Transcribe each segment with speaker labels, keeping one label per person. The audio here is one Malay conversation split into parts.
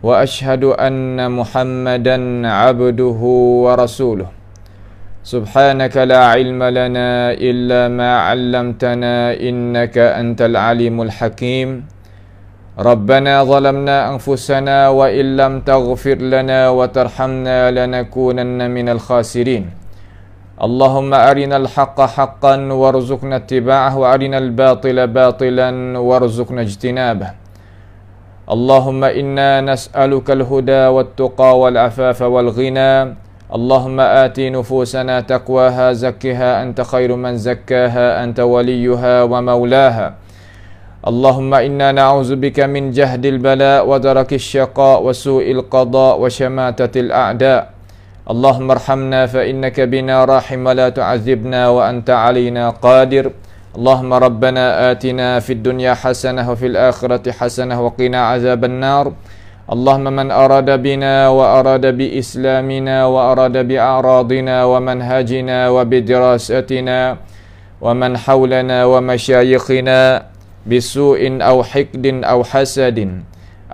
Speaker 1: واشهد ان محمدا عبده ورسوله سبحانك لا علم لنا الا ما علمتنا انك انت العليم الحكيم ربنا ظلمنا انفسنا وان لم تغفر لنا وترحمنا لنكونن من الخاسرين اللهم ارنا الحق حقا وارزقنا اتباعه وارنا الباطل باطلا وارزقنا اجتنابه اللهم إنا نسألك الهدى والتقى والعفاف والغنى اللهم آت نفوسنا تقواها زكها أنت خير من زكاها أنت وليها ومولاها اللهم إنا نعوذ بك من جهد البلاء ودرك الشقاء وسوء القضاء وشماتة الأعداء اللهم ارحمنا فإنك بنا راحم لا تعذبنا وأنت علينا قادر اللهم ربنا آتنا في الدنيا حسنة وفي الآخرة حسنة وقنا عذاب النار اللهم من أراد بنا وأراد بإسلامنا وأراد بأعراضنا ومنهجنا وبدراستنا ومن حولنا ومشايخنا بسوء أو حقد أو حسد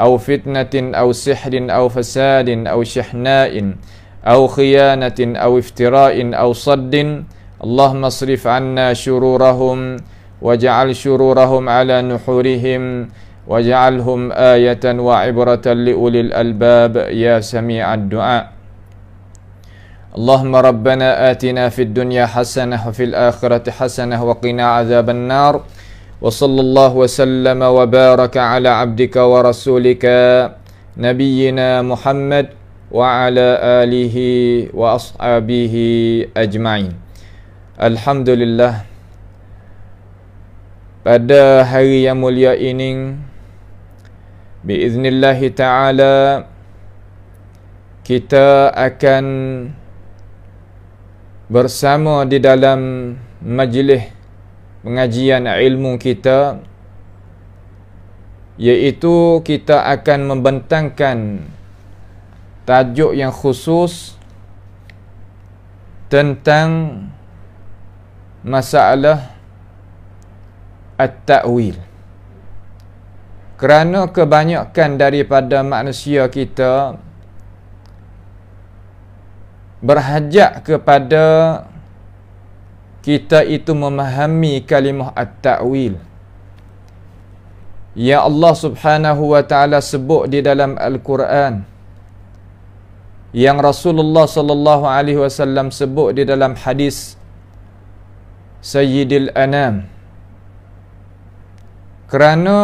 Speaker 1: أو فتنة أو سحر أو فساد أو شحناء أو خيانة أو افتراء أو صد اللهم اصرف عنا شرورهم واجعل شرورهم على نحورهم واجعلهم آية وعبرة لأولي الألباب يا سميع الدعاء اللهم ربنا آتنا في الدنيا حسنة وفي الآخرة حسنة وقنا عذاب النار وصلى الله وسلم وبارك على عبدك ورسولك نبينا محمد وعلى آله وأصحابه أجمعين Alhamdulillah Pada hari yang mulia ini Biiznillah ta'ala Kita akan Bersama di dalam majlis Pengajian ilmu kita Iaitu kita akan membentangkan Tajuk yang khusus Tentang Tentang masalah at-ta'wil. Kerana kebanyakan daripada manusia kita berhajat kepada kita itu memahami kalimah at-ta'wil. Ya Allah Subhanahu wa taala sebut di dalam al-Quran yang Rasulullah sallallahu alaihi wasallam sebut di dalam hadis Sayyidil Anam kerana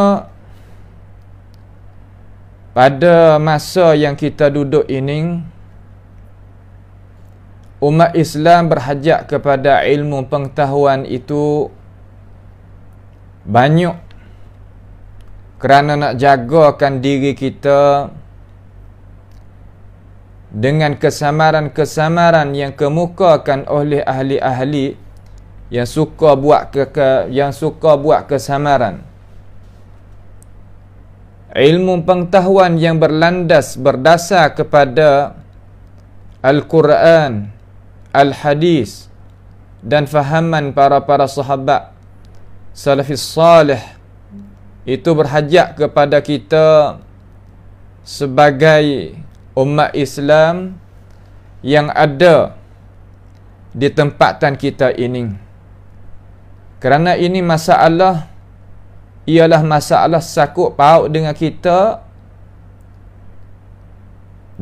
Speaker 1: pada masa yang kita duduk ini umat Islam berhajat kepada ilmu pengetahuan itu banyak kerana nak jagakan diri kita dengan kesamaran-kesamaran yang kemukakan oleh ahli-ahli yang suka buat ke, ke yang suka buat kesamaran ilmu pengetahuan yang berlandas berdasar kepada al-Quran al-hadis dan fahaman para-para sahabat Salafis salih itu berhajat kepada kita sebagai umat Islam yang ada di tempatan kita ini. Kerana ini masalah ialah masalah sakut paut dengan kita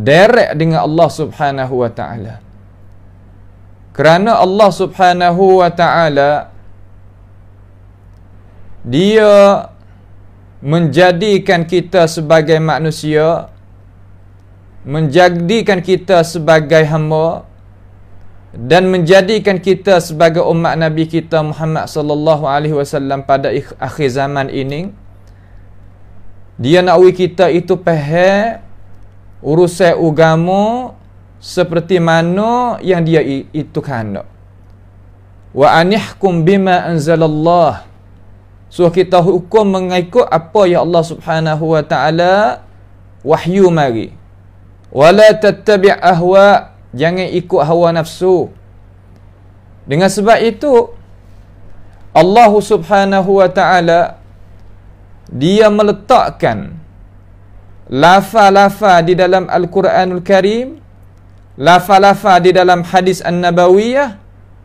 Speaker 1: direct dengan Allah Subhanahu wa taala. Kerana Allah Subhanahu wa taala dia menjadikan kita sebagai manusia menjadikan kita sebagai hamba dan menjadikan kita sebagai umat Nabi kita Muhammad sallallahu alaihi wasallam pada akhir zaman ini dia nakui kita itu pehe urusai ugamu seperti mana yang dia itu kehendak wa anihkum bima anzalallah so kita hukum mengikut apa yang Allah Subhanahu wa taala wahyu mari wala tattabi ahwa' Jangan ikut hawa nafsu. Dengan sebab itu Allah Subhanahu wa taala dia meletakkan lafa-lafa di dalam Al-Quranul Karim, lafa-lafa di dalam hadis An-Nabawiyah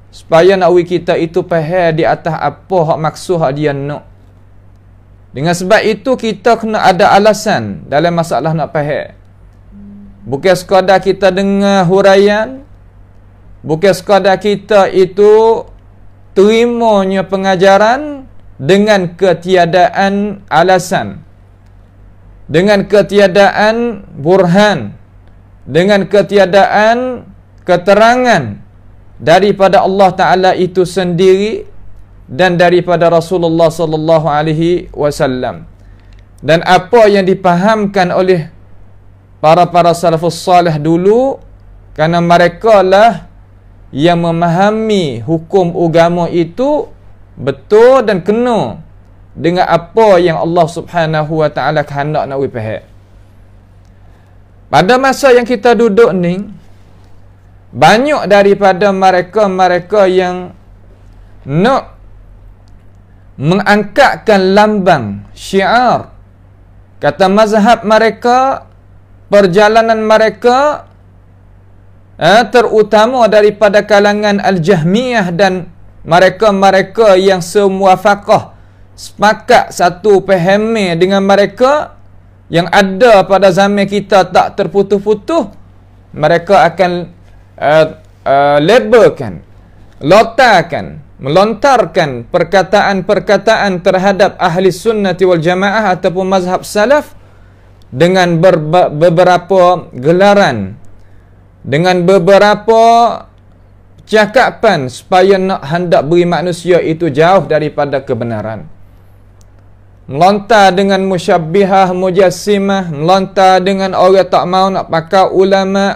Speaker 1: supaya nak kita itu faham di atas apa hak maksud hak dia nak. Dengan sebab itu kita kena ada alasan dalam masalah nak faham. Bukan sekadar kita dengar huraian Bukan sekadar kita itu Terimanya pengajaran Dengan ketiadaan alasan Dengan ketiadaan burhan Dengan ketiadaan keterangan Daripada Allah Ta'ala itu sendiri Dan daripada Rasulullah Sallallahu Alaihi Wasallam. Dan apa yang dipahamkan oleh para-para salafus salih dulu kerana mereka lah yang memahami hukum agama itu betul dan kena dengan apa yang Allah Subhanahu Wa Taala kehendak nak wipeh. Pada masa yang kita duduk ni banyak daripada mereka-mereka yang nak mengangkatkan lambang syiar kata mazhab mereka perjalanan mereka eh, terutama daripada kalangan Al-Jahmiyah dan mereka-mereka yang semua semuafakah sepakat satu pahami dengan mereka yang ada pada zaman kita tak terputus-putus mereka akan uh, eh, uh, eh, lebarkan lotakan melontarkan perkataan-perkataan terhadap ahli sunnati wal jamaah ataupun mazhab salaf dengan beberapa gelaran dengan beberapa cakapan supaya nak hendak beri manusia itu jauh daripada kebenaran melontar dengan musyabbihah mujassimah melontar dengan orang tak mau nak pakai ulama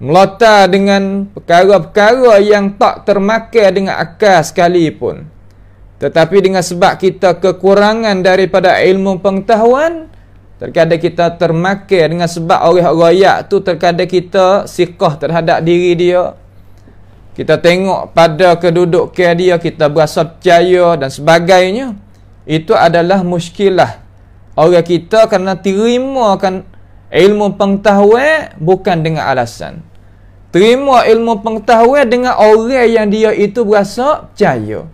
Speaker 1: melontar dengan perkara-perkara yang tak termakai dengan akal sekalipun tetapi dengan sebab kita kekurangan daripada ilmu pengetahuan, Terkadang kita termakir dengan sebab orang-orang ayat tu terkadang kita sikah terhadap diri dia. Kita tengok pada kedudukan dia, kita berasa percaya dan sebagainya. Itu adalah muskilah orang kita kerana terima akan ilmu pengetahuan bukan dengan alasan. Terima ilmu pengetahuan dengan orang yang dia itu berasa percaya.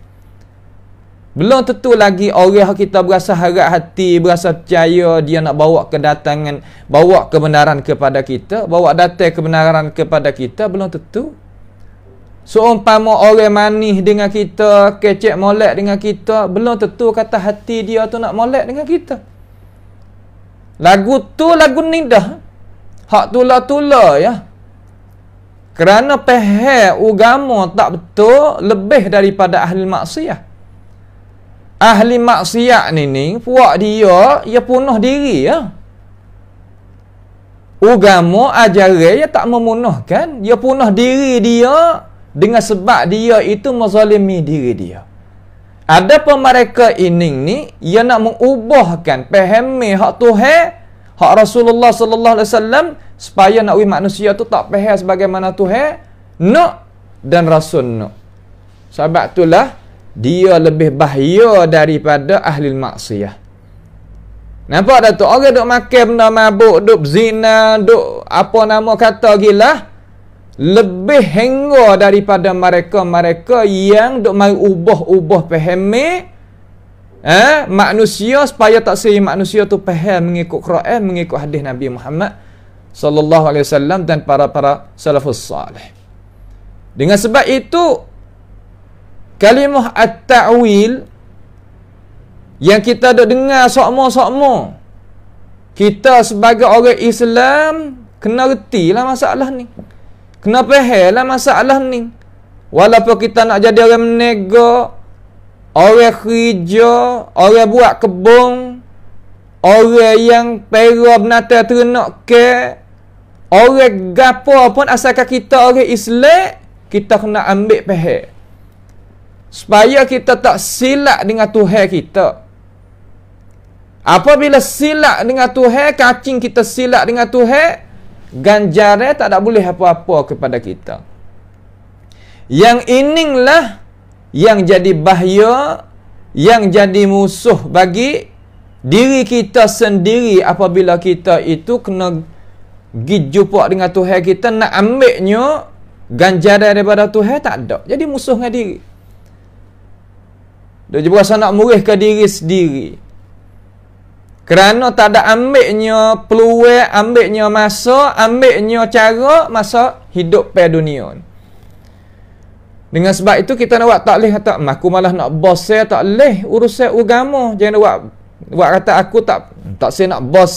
Speaker 1: Belum tentu lagi orang kita berasa harap hati, berasa percaya dia nak bawa kedatangan, bawa kebenaran kepada kita, bawa datang kebenaran kepada kita, belum tentu. Seumpama so, orang manis dengan kita, kecek molek dengan kita, belum tentu kata hati dia tu nak molek dengan kita. Lagu tu lagu nidah. Hak tula-tula ya. Kerana peheh ugamo tak betul lebih daripada ahli maksiat ahli maksiat ni ni puak dia ia punuh diri ya agama ajaran ia tak memunuh kan ia punuh diri dia dengan sebab dia itu mazalimi diri dia ada pemereka ini ni ia nak mengubahkan pahami hak Tuhan hak Rasulullah sallallahu alaihi wasallam supaya nak manusia tu tak faham sebagaimana Tuhan nak dan rasul nak sebab itulah dia lebih bahaya daripada ahli maksiat. Nampak dah tu? Orang duk makan benda mabuk, duk zina, duk apa nama kata gila. Lebih hingga daripada mereka-mereka yang duk mari ubah-ubah pahami. Eh, ha? manusia supaya tak sehingga manusia tu paham mengikut Quran, mengikut hadis Nabi Muhammad sallallahu alaihi wasallam dan para-para salafus salih. Dengan sebab itu, Kalimah at-ta'wil yang kita dok dengar sokmo-sokmo. Kita sebagai orang Islam kena lah masalah ni. Kena lah masalah ni. Walaupun kita nak jadi orang menega, orang kerja, orang buat kebun, orang yang pera benata ternak ke, orang gapo pun asalkan kita orang Islam, kita kena ambil faham supaya kita tak silap dengan Tuhan kita. Apabila silap dengan Tuhan, kacing kita silap dengan Tuhan, ganjaran tak ada boleh apa-apa kepada kita. Yang ininglah yang jadi bahaya, yang jadi musuh bagi diri kita sendiri apabila kita itu kena pergi jumpa dengan Tuhan kita nak ambilnya ganjaran daripada Tuhan tak ada. Jadi musuh dengan diri. Dia juga rasa nak ke diri sendiri Kerana tak ada ambilnya peluang Ambilnya masa Ambilnya cara Masa hidup pada dunia Dengan sebab itu kita nak buat taklih tak, hmm, Aku malah nak bos tak boleh Urusan agama Jangan buat Buat kata aku tak Tak saya nak bos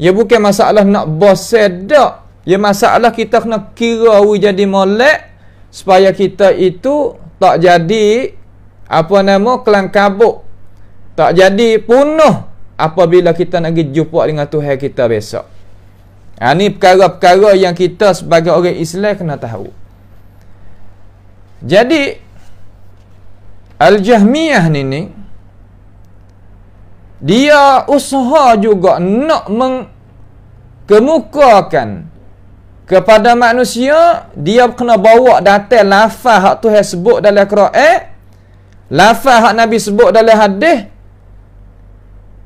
Speaker 1: Ya bukan masalah nak bos Tak Ya masalah kita kena kira Awi jadi molek Supaya kita itu Tak jadi apa nama kelangkabuk tak jadi punuh apabila kita nak pergi jumpa dengan Tuhan kita besok ha, ini perkara-perkara yang kita sebagai orang Islam kena tahu jadi Al-Jahmiyah ni ni dia usaha juga nak mengkemukakan kepada manusia dia kena bawa datang lafaz hak Tuhan sebut dalam Quran lafaz hak Nabi sebut dalam hadis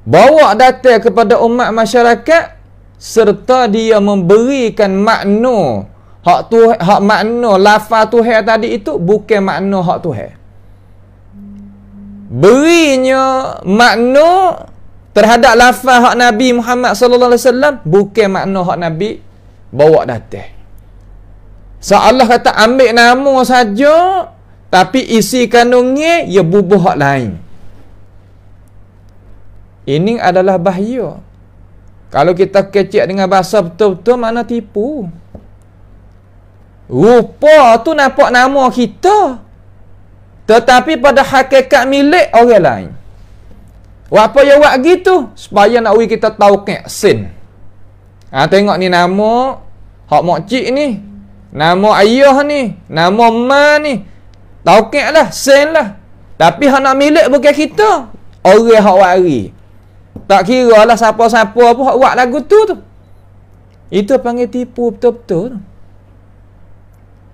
Speaker 1: bawa data kepada umat masyarakat serta dia memberikan makna hak tu hak makna lafaz tuhan tadi itu bukan makna hak tuhan berinya makna terhadap lafaz hak Nabi Muhammad sallallahu alaihi wasallam bukan makna hak Nabi bawa datang so kata ambil nama saja tapi isi kandungnya ya bubuh hak lain. Ini adalah bahaya. Kalau kita kecik dengan bahasa betul-betul mana tipu. Rupa tu nampak nama kita. Tetapi pada hakikat milik orang lain. Apa yang buat gitu? Supaya nak ui kita tahu sin. Ha, tengok ni nama hak makcik ni. Nama ayah ni. Nama ma ni. Tauqiq lah, sen lah. Tapi hak nak milik bukan kita. Orang hak wari. Tak kira lah siapa-siapa pun hak buat lagu tu tu. Itu panggil tipu betul-betul tu.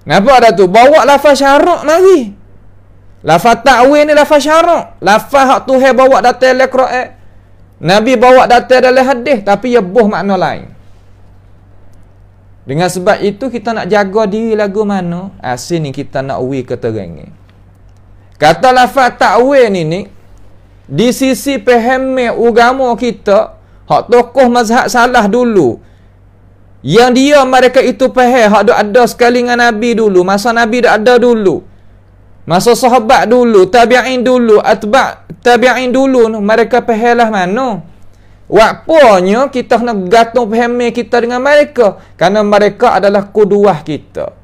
Speaker 1: Kenapa ada tu? Bawa lafaz syarok mari. Lafaz ta'wil ni lafaz syarok, Lafaz hak tu bawa datang dalam Nabi bawa datang dalam hadis. Tapi ia buh makna lain. Dengan sebab itu kita nak jaga diri lagu mana? Ah ni kita nak wi ke terengi. Kata lafaz takwil ni ni di sisi pemahaman agama kita, hak tokoh mazhab salah dulu. Yang dia mereka itu faham hak dok ada sekali dengan nabi dulu, masa nabi dok ada dulu. Masa sahabat dulu, tabi'in dulu, atba' tabi'in dulu mereka fahamlah mana? Wapanya kita kena gantung pemimpin kita dengan mereka Kerana mereka adalah kuduah kita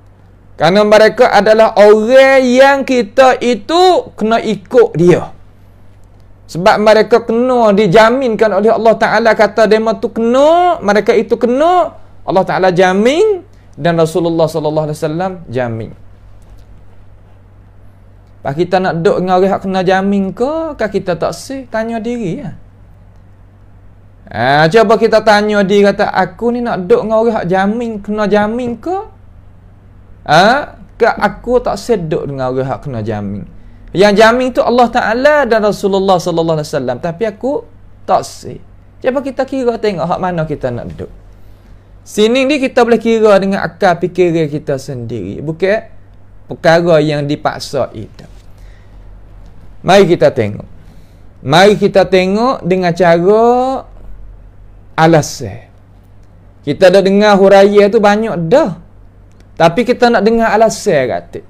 Speaker 1: Kerana mereka adalah orang yang kita itu kena ikut dia Sebab mereka kena dijaminkan oleh Allah Ta'ala Kata mereka itu kena, mereka itu kena Allah Ta'ala jamin dan Rasulullah Sallallahu Alaihi Wasallam jamin Pak kita nak duduk dengan orang yang kena jamin ke? Kak kita tak sih? Tanya diri ya. Ha, cuba kita tanya dia kata aku ni nak duduk dengan orang jamin kena jamin ke? Ha? ke aku tak seduk dengan orang hak kena jamin. Yang jamin tu Allah Taala dan Rasulullah sallallahu alaihi wasallam tapi aku tak se. Cuba kita kira tengok hak mana kita nak duduk. Sini ni kita boleh kira dengan akal fikiran kita sendiri. Bukan perkara yang dipaksa itu. Mari kita tengok. Mari kita tengok dengan cara alasan. Eh. Kita dah dengar huraya tu banyak dah. Tapi kita nak dengar alasan eh, kata.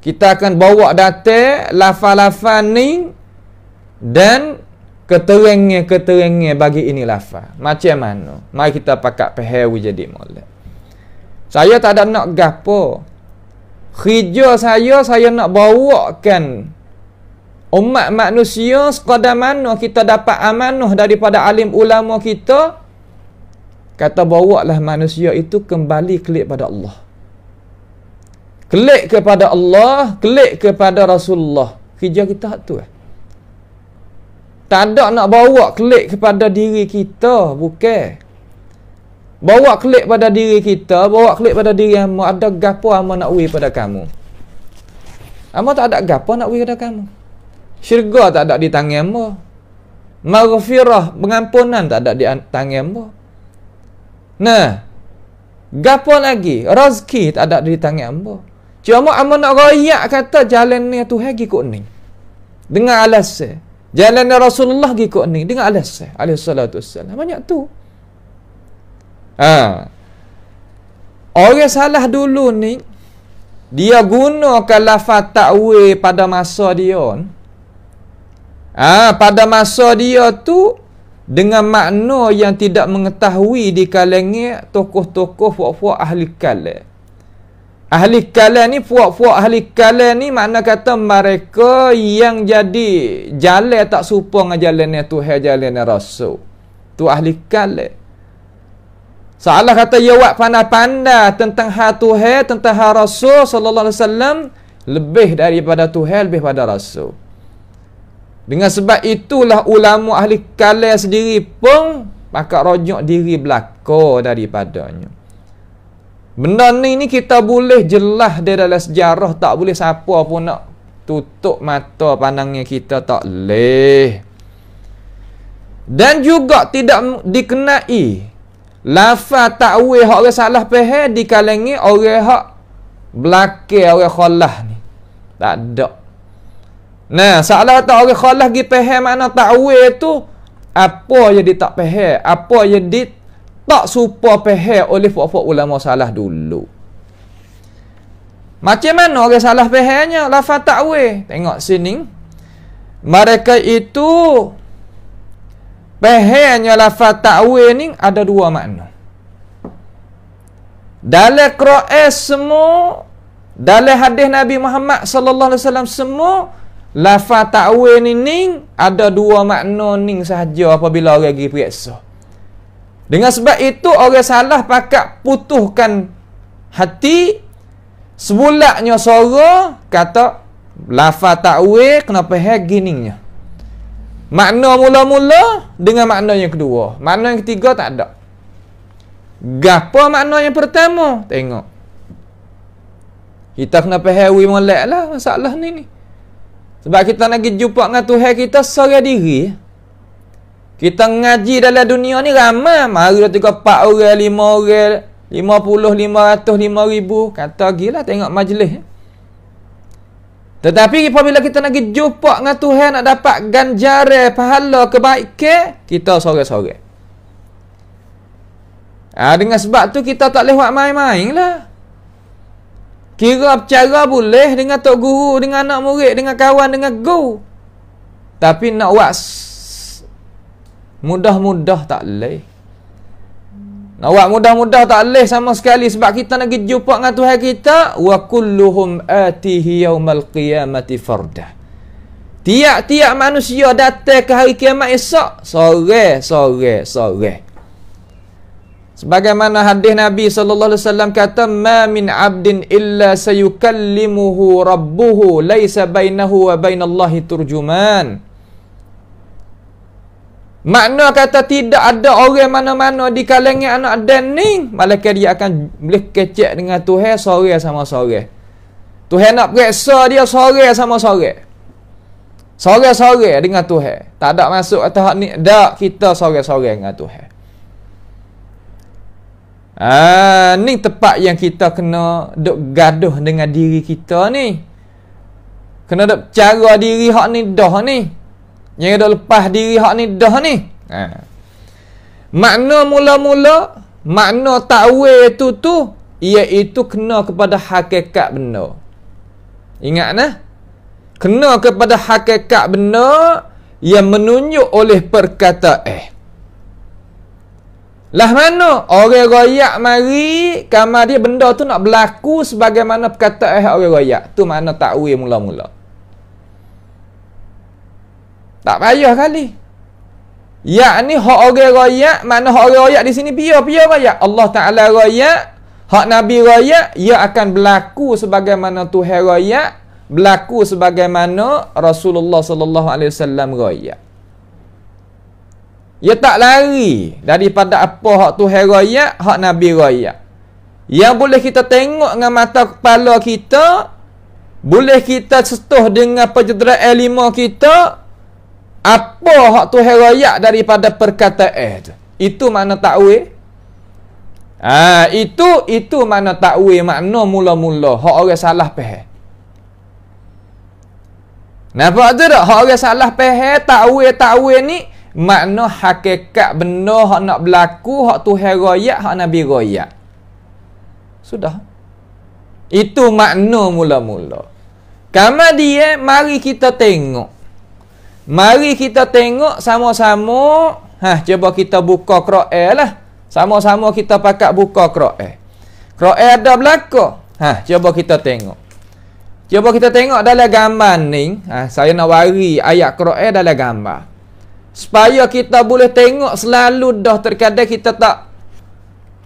Speaker 1: Kita akan bawa data lafa lafal ni dan keterangan-keterangan bagi ini lafa. Macam mana? Mari kita pakat pehewi jadi molek. Saya tak ada nak gapo. Khijau saya, saya nak bawakan umat manusia sekadar mana oh, kita dapat amanah daripada alim ulama kita kata bawa lah manusia itu kembali klik pada Allah klik kepada Allah klik kepada Rasulullah kerja kita tu eh? tak ada nak bawa klik kepada diri kita bukan bawa klik pada diri kita bawa klik pada diri kamu ada gapo ama nak wui pada kamu amat tak ada gapo nak wui pada kamu Syurga tak ada di tangan hamba. Maghfirah, pengampunan tak ada di tangan hamba. Nah. Gapo lagi? Rezeki tak ada di tangan hamba. Cuma amun nak royak kata jalan ni tu hagi kok ni. Dengan alas Jalan Rasulullah gi kok ni dengan alas alaihi salatu wassalam. Banyak tu. Ha. Orang salah dulu ni dia gunakan lafaz takwil pada masa dia ni. Ah ha, pada masa dia tu dengan makna yang tidak mengetahui di kalengnya tokoh-tokoh puak-puak ahli kalam. Ahli kalam ni puak-puak ahli kalam ni makna kata mereka yang jadi jalan tak serupa dengan jalan Tuhan jalan Rasul. Tu ahli kalam. Salah kata ya wak pandai-pandai tentang hal Tuhan, tentang hal Rasul sallallahu alaihi wasallam lebih daripada Tuhan, lebih pada Rasul. Dengan sebab itulah ulama ahli kalai sendiri pun pakat rojok diri belako daripadanya. Benda ni ni kita boleh jelah dia dalam sejarah tak boleh siapa pun nak tutup mata pandangnya kita tak leh. Dan juga tidak dikenai lafa takwil hak orang salah paham dikalangi orang hak belakang orang khalah ni. Tak ada Nah, seolah tak orang khalas gi faham makna takwil tu apa yang dia tak faham, apa yang dia tak serupa faham oleh fuak-fuak ulama salah dulu. Macam mana orang salah fahamnya lafaz takwil? Tengok sini. Mereka itu Pehenya lafaz ta'wil ni ada dua makna. Dalam Quran semua, dalam hadis Nabi Muhammad sallallahu alaihi wasallam semua Lafaz ta'wil ni ning ada dua makna ning sahaja apabila orang pergi periksa. Dengan sebab itu orang salah pakat putuhkan hati sebulatnya suara kata lafaz ta'wil kenapa hak gininya. Makna mula-mula dengan makna yang kedua. Makna yang ketiga tak ada. Gapo makna yang pertama? Tengok. Kita kena pahami molek lah masalah ni ni. Sebab kita nak pergi jumpa dengan Tuhan kita seorang diri. Kita ngaji dalam dunia ni ramai. Mari dah tiga empat orang, lima orang, lima puluh, lima ratus, lima ribu. Kata gila tengok majlis. Tetapi apabila kita nak pergi jumpa dengan Tuhan nak dapat ganjaran pahala kebaikan, kita sore-sore. Ha, ah, dengan sebab tu kita tak boleh buat main-main lah. Kira bercara boleh dengan tok guru, dengan anak murid, dengan kawan, dengan go. Tapi nak was mudah-mudah tak leh. Nak buat mudah-mudah tak leh sama sekali sebab kita nak pergi jumpa dengan Tuhan kita wa kulluhum atihi yaumal qiyamati farda. Tiap-tiap manusia datang ke hari kiamat esok, sore, sore, sore. Sebagaimana hadis Nabi sallallahu alaihi wasallam kata, "Ma min 'abdin illa sayukallimuhu rabbuhu, laisa bainahu wa bainallahi turjuman." Makna kata tidak ada orang mana-mana di kalangan anak Adam ni, malaikat dia akan boleh kecek dengan Tuhan sore sama sore. Tuhan nak periksa dia sore sama sore. Sore-sore dengan Tuhan. Tak ada masuk atas ni, tak kita sore-sore dengan Tuhan. Ah, ni tempat yang kita kena duk gaduh dengan diri kita ni. Kena duk cara diri hak ni dah ni. Yang duk lepas diri hak ni dah ni. Ha. Makna mula-mula, makna takwil itu tu, iaitu kena kepada hakikat benda. Ingat nah. Kena kepada hakikat benda yang menunjuk oleh perkataan. Eh. Lah mana orang royak mari kamar dia benda tu nak berlaku sebagaimana perkataan eh, orang royak. Tu mana takwil mula-mula. Tak payah kali. Yakni hak orang royak, mana hak orang royak di sini biar biar royak. Allah Taala royak, hak Nabi royak, ia akan berlaku sebagaimana Tuhan royak, berlaku sebagaimana Rasulullah sallallahu alaihi wasallam royak. Ia ya, tak lari daripada apa hak tu heraya, hak Nabi raya. Yang boleh kita tengok dengan mata kepala kita, boleh kita setuh dengan penjederaan lima kita, apa hak tu heraya daripada perkataan itu. Eh, itu makna takwil. Ah, ha, itu itu makna takwil makna mula-mula hak orang salah paham. Nampak tu tak? Hak orang salah paham takwil takwil ni makna hakikat benda hak nak berlaku hak Tuhan raya hak Nabi raya sudah itu makna mula-mula kama dia mari kita tengok mari kita tengok sama-sama ha cuba kita buka Quran lah sama-sama kita pakat buka Quran Quran ada belaka ha cuba kita tengok cuba kita tengok dalam gambar ni ha, saya nak wari ayat Quran dalam gambar supaya kita boleh tengok selalu dah terkadang kita tak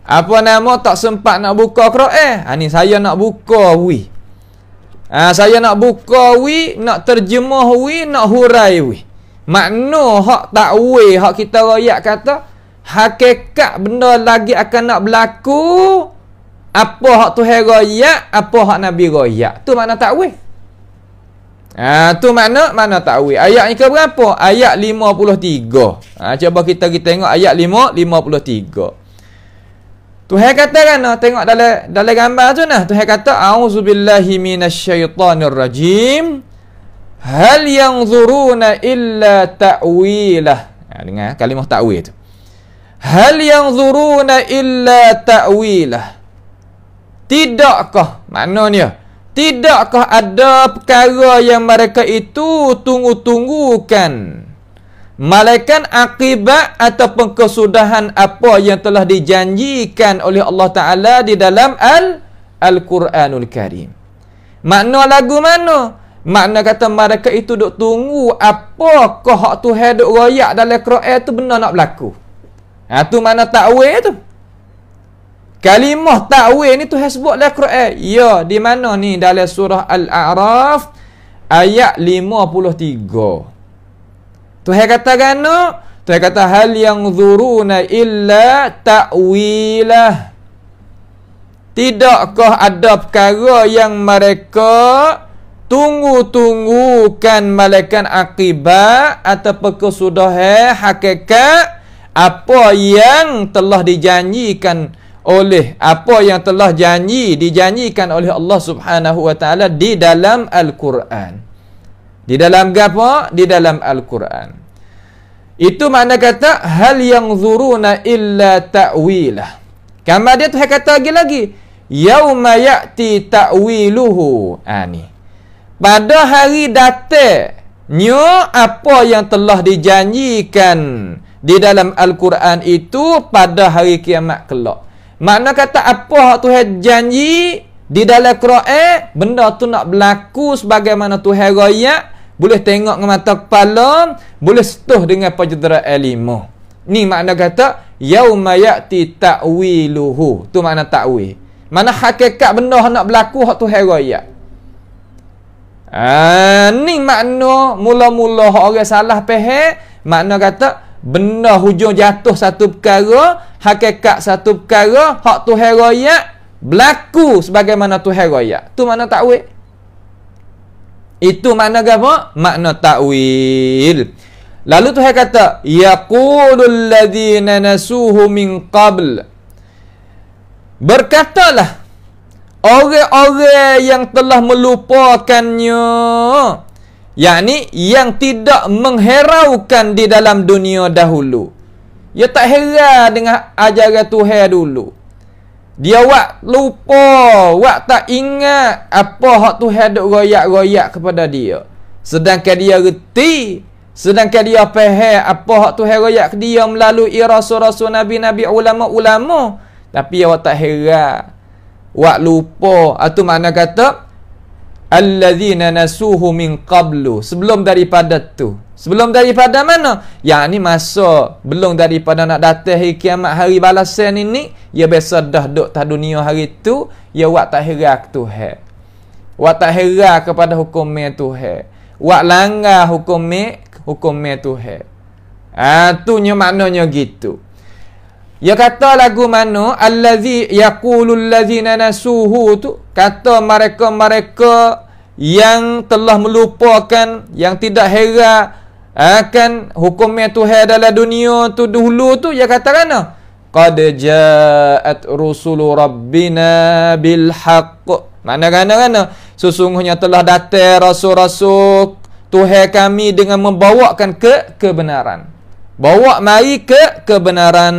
Speaker 1: apa nama tak sempat nak buka Quran eh ha, ni saya nak buka wi ha, saya nak buka wi nak terjemah wi nak hurai wi makna hak takwil hak kita royak kata hakikat benda lagi akan nak berlaku apa hak tu hera ya apa hak nabi royak tu makna takwil Ha, tu makna mana takwil. Ayat ni ke berapa? Ayat 53. Ha, cuba kita kita tengok ayat 5 53. Tuhan kata kan nah, tengok dalam dalam gambar tu nah. Tuhan kata auzubillahi rajim. Hal yang yanzuruna illa ta'wilah. Ha, dengar eh, kalimah ta'wil tu. Hal yang yanzuruna illa ta'wilah. Tidakkah maknanya? dia? Tidakkah ada perkara yang mereka itu tunggu-tunggukan? Malaikan akibat atau pengkesudahan apa yang telah dijanjikan oleh Allah Ta'ala di dalam Al al Karim. Makna lagu mana? Makna kata mereka itu duk tunggu apa? apakah hak tu hak duk royak dalam Quran tu benar nak berlaku. Ha, mana takwil tu. Kalimah ta'wil ni tu sebut dalam Quran. Ya, di mana ni dalam surah Al-A'raf ayat 53. Tuhan kata gano? Tuhan kata hal yang dhuruna illa ta'wilah. Tidakkah ada perkara yang mereka tunggu-tunggukan malaikat akibat atau kesudahan hakikat apa yang telah dijanjikan kepada oleh apa yang telah janji dijanjikan oleh Allah Subhanahu wa taala di dalam al-Quran. Di dalam apa? Di dalam al-Quran. Itu makna kata hal yang zuruna illa ta'wilah. Kama dia tu kata lagi lagi, yauma ya'ti ta'wiluhu. Ah ni. Pada hari nyo apa yang telah dijanjikan di dalam al-Quran itu pada hari kiamat kelak. Mana kata apa Tuhan janji di dalam Quran, benda tu nak berlaku sebagaimana Tuhan raya, boleh tengok dengan mata kepala, boleh setuh dengan pajadera elimu. Ni makna kata, Yawma yakti ta'wiluhu. Tu makna ta'wil. Mana hakikat benda nak berlaku hak tu heroya. Ah, ni makna mula-mula orang salah faham, makna kata Benar hujung jatuh satu perkara hakikat satu perkara hak tu heroyak berlaku sebagaimana tu heroyak tu mana takwil itu mana gapo makna takwil lalu tu kata yaqulul ladzina nasuhu min qabl berkatalah orang-orang yang telah melupakannya yakni yang tidak mengheraukan di dalam dunia dahulu dia tak hera dengan ajaran Tuhan dulu dia wak lupa wak tak ingat apa hak Tuhan dok royak-royak kepada dia sedangkan dia reti sedangkan dia faham apa hak Tuhan royak ke dia melalui rasul-rasul nabi-nabi ulama-ulama tapi wak tak hera, Wak lupa Atau mana kata alladhina nasuhu min qablu sebelum daripada tu sebelum daripada mana yang ni masa belum daripada nak datang hari kiamat hari balasan ini ya biasa dah duk tah dunia hari tu ya wak tak herak tu he wak tak hera kepada hukum me tu he wak langgar hukum me hukum me tu he ah tu nya maknanya gitu Ya kata lagu mana allazi yaqulul ladzina nasuhu tu kata mereka-mereka yang telah melupakan yang tidak heran akan hukumnya Tuhan dalam dunia tu dulu tu ya kata kan qad ja'at rusulu rabbina bil haqq mana kan kan sesungguhnya telah datang rasul-rasul Tuhan kami dengan membawakan ke kebenaran bawa mari ke kebenaran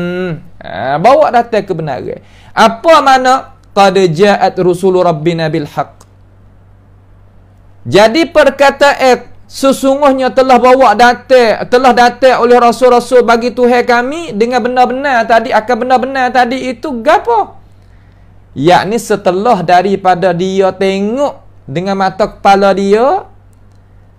Speaker 1: Ha, bawa datang kebenaran. Apa mana qad ja'at rusul rabbina bil haqq? Jadi perkataan sesungguhnya telah bawa datang telah datang oleh rasul-rasul bagi Tuhan kami dengan benar-benar tadi akan benar-benar tadi itu gapo? Yakni setelah daripada dia tengok dengan mata kepala dia,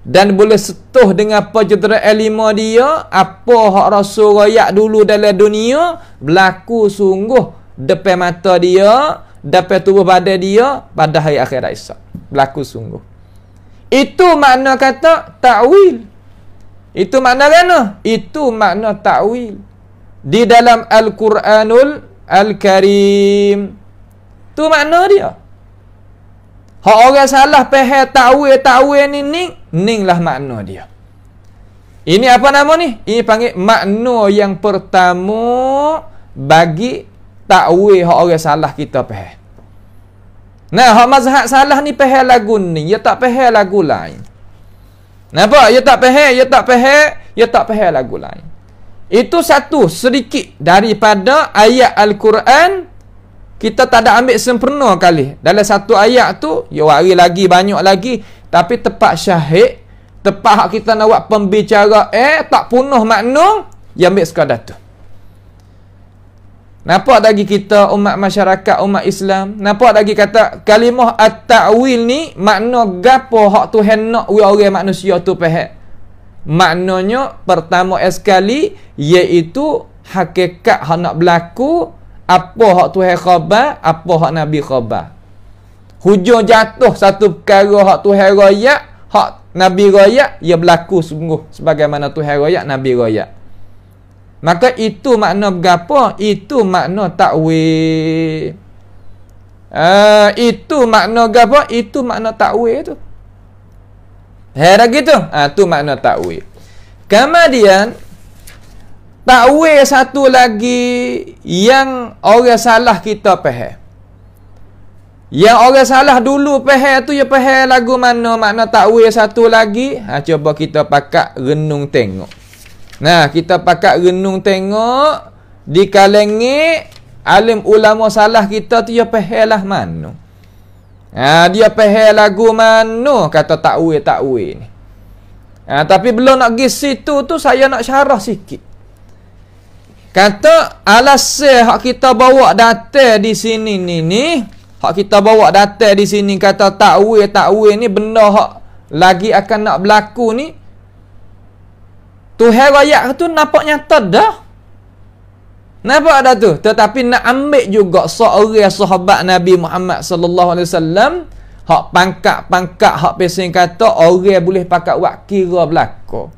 Speaker 1: dan boleh setuh dengan apa cedera elima dia apa hak rasul royak dulu dalam dunia berlaku sungguh depan mata dia depan tubuh badan dia pada hari akhirat esok berlaku sungguh itu makna kata ta'wil itu makna mana? itu makna ta'wil di dalam Al-Quranul Al-Karim tu makna dia Hak orang salah pehe takwil takwil ni ning ning lah makna dia. Ini apa nama ni? Ini panggil makna yang pertama bagi takwil hak orang salah kita pehe. Nah, hak mazhab salah ni pehe lagu ni, ya tak pehe lagu lain. Napa? Ya tak pehe, ya tak pehe, ya tak pehe lagu lain. Itu satu sedikit daripada ayat Al-Quran kita tak ada ambil sempurna kali dalam satu ayat tu ya wari lagi banyak lagi tapi tepat syahid tepat hak kita nak buat pembicara eh tak punuh makna yang ambil sekadar tu Nampak lagi kita umat masyarakat, umat Islam? Nampak lagi kata kalimah at-ta'wil ni makna gapo hak Tuhan nak we orang manusia tu pehek? Maknanya pertama sekali iaitu hakikat hak nak berlaku apa hak Tuhan khabar, apa hak Nabi khabar. Hujung jatuh satu perkara hak Tuhan raya, hak Nabi raya, ia berlaku sungguh sebagaimana Tuhan raya, Nabi raya. Maka itu makna gapo, Itu makna takwil. Uh, itu makna gapo, Itu makna takwi tu. Hei dah gitu? Ah, uh, tu makna takwil. Kemudian, Takwil satu lagi yang orang salah kita pehe. Yang orang salah dulu pehe tu ya pehe lagu mana makna takwil satu lagi. Ha, cuba kita pakat renung tengok. Nah, kita pakat renung tengok di kalengi alim ulama salah kita tu ya pehe lah mana. Ha, dia pehe lagu mana kata takwil takwil ni. Ha, tapi belum nak pergi situ tu saya nak syarah sikit. Kata alasan hak kita bawa data di sini ni ni Hak kita bawa data di sini kata takwil takwil ni benda hak lagi akan nak berlaku ni Tuhan rakyat tu nampak nyata dah Nampak ada tu tetapi nak ambil juga seorang sahabat Nabi Muhammad sallallahu alaihi wasallam hak pangkat-pangkat hak pesen kata orang boleh pakai wak kira belakang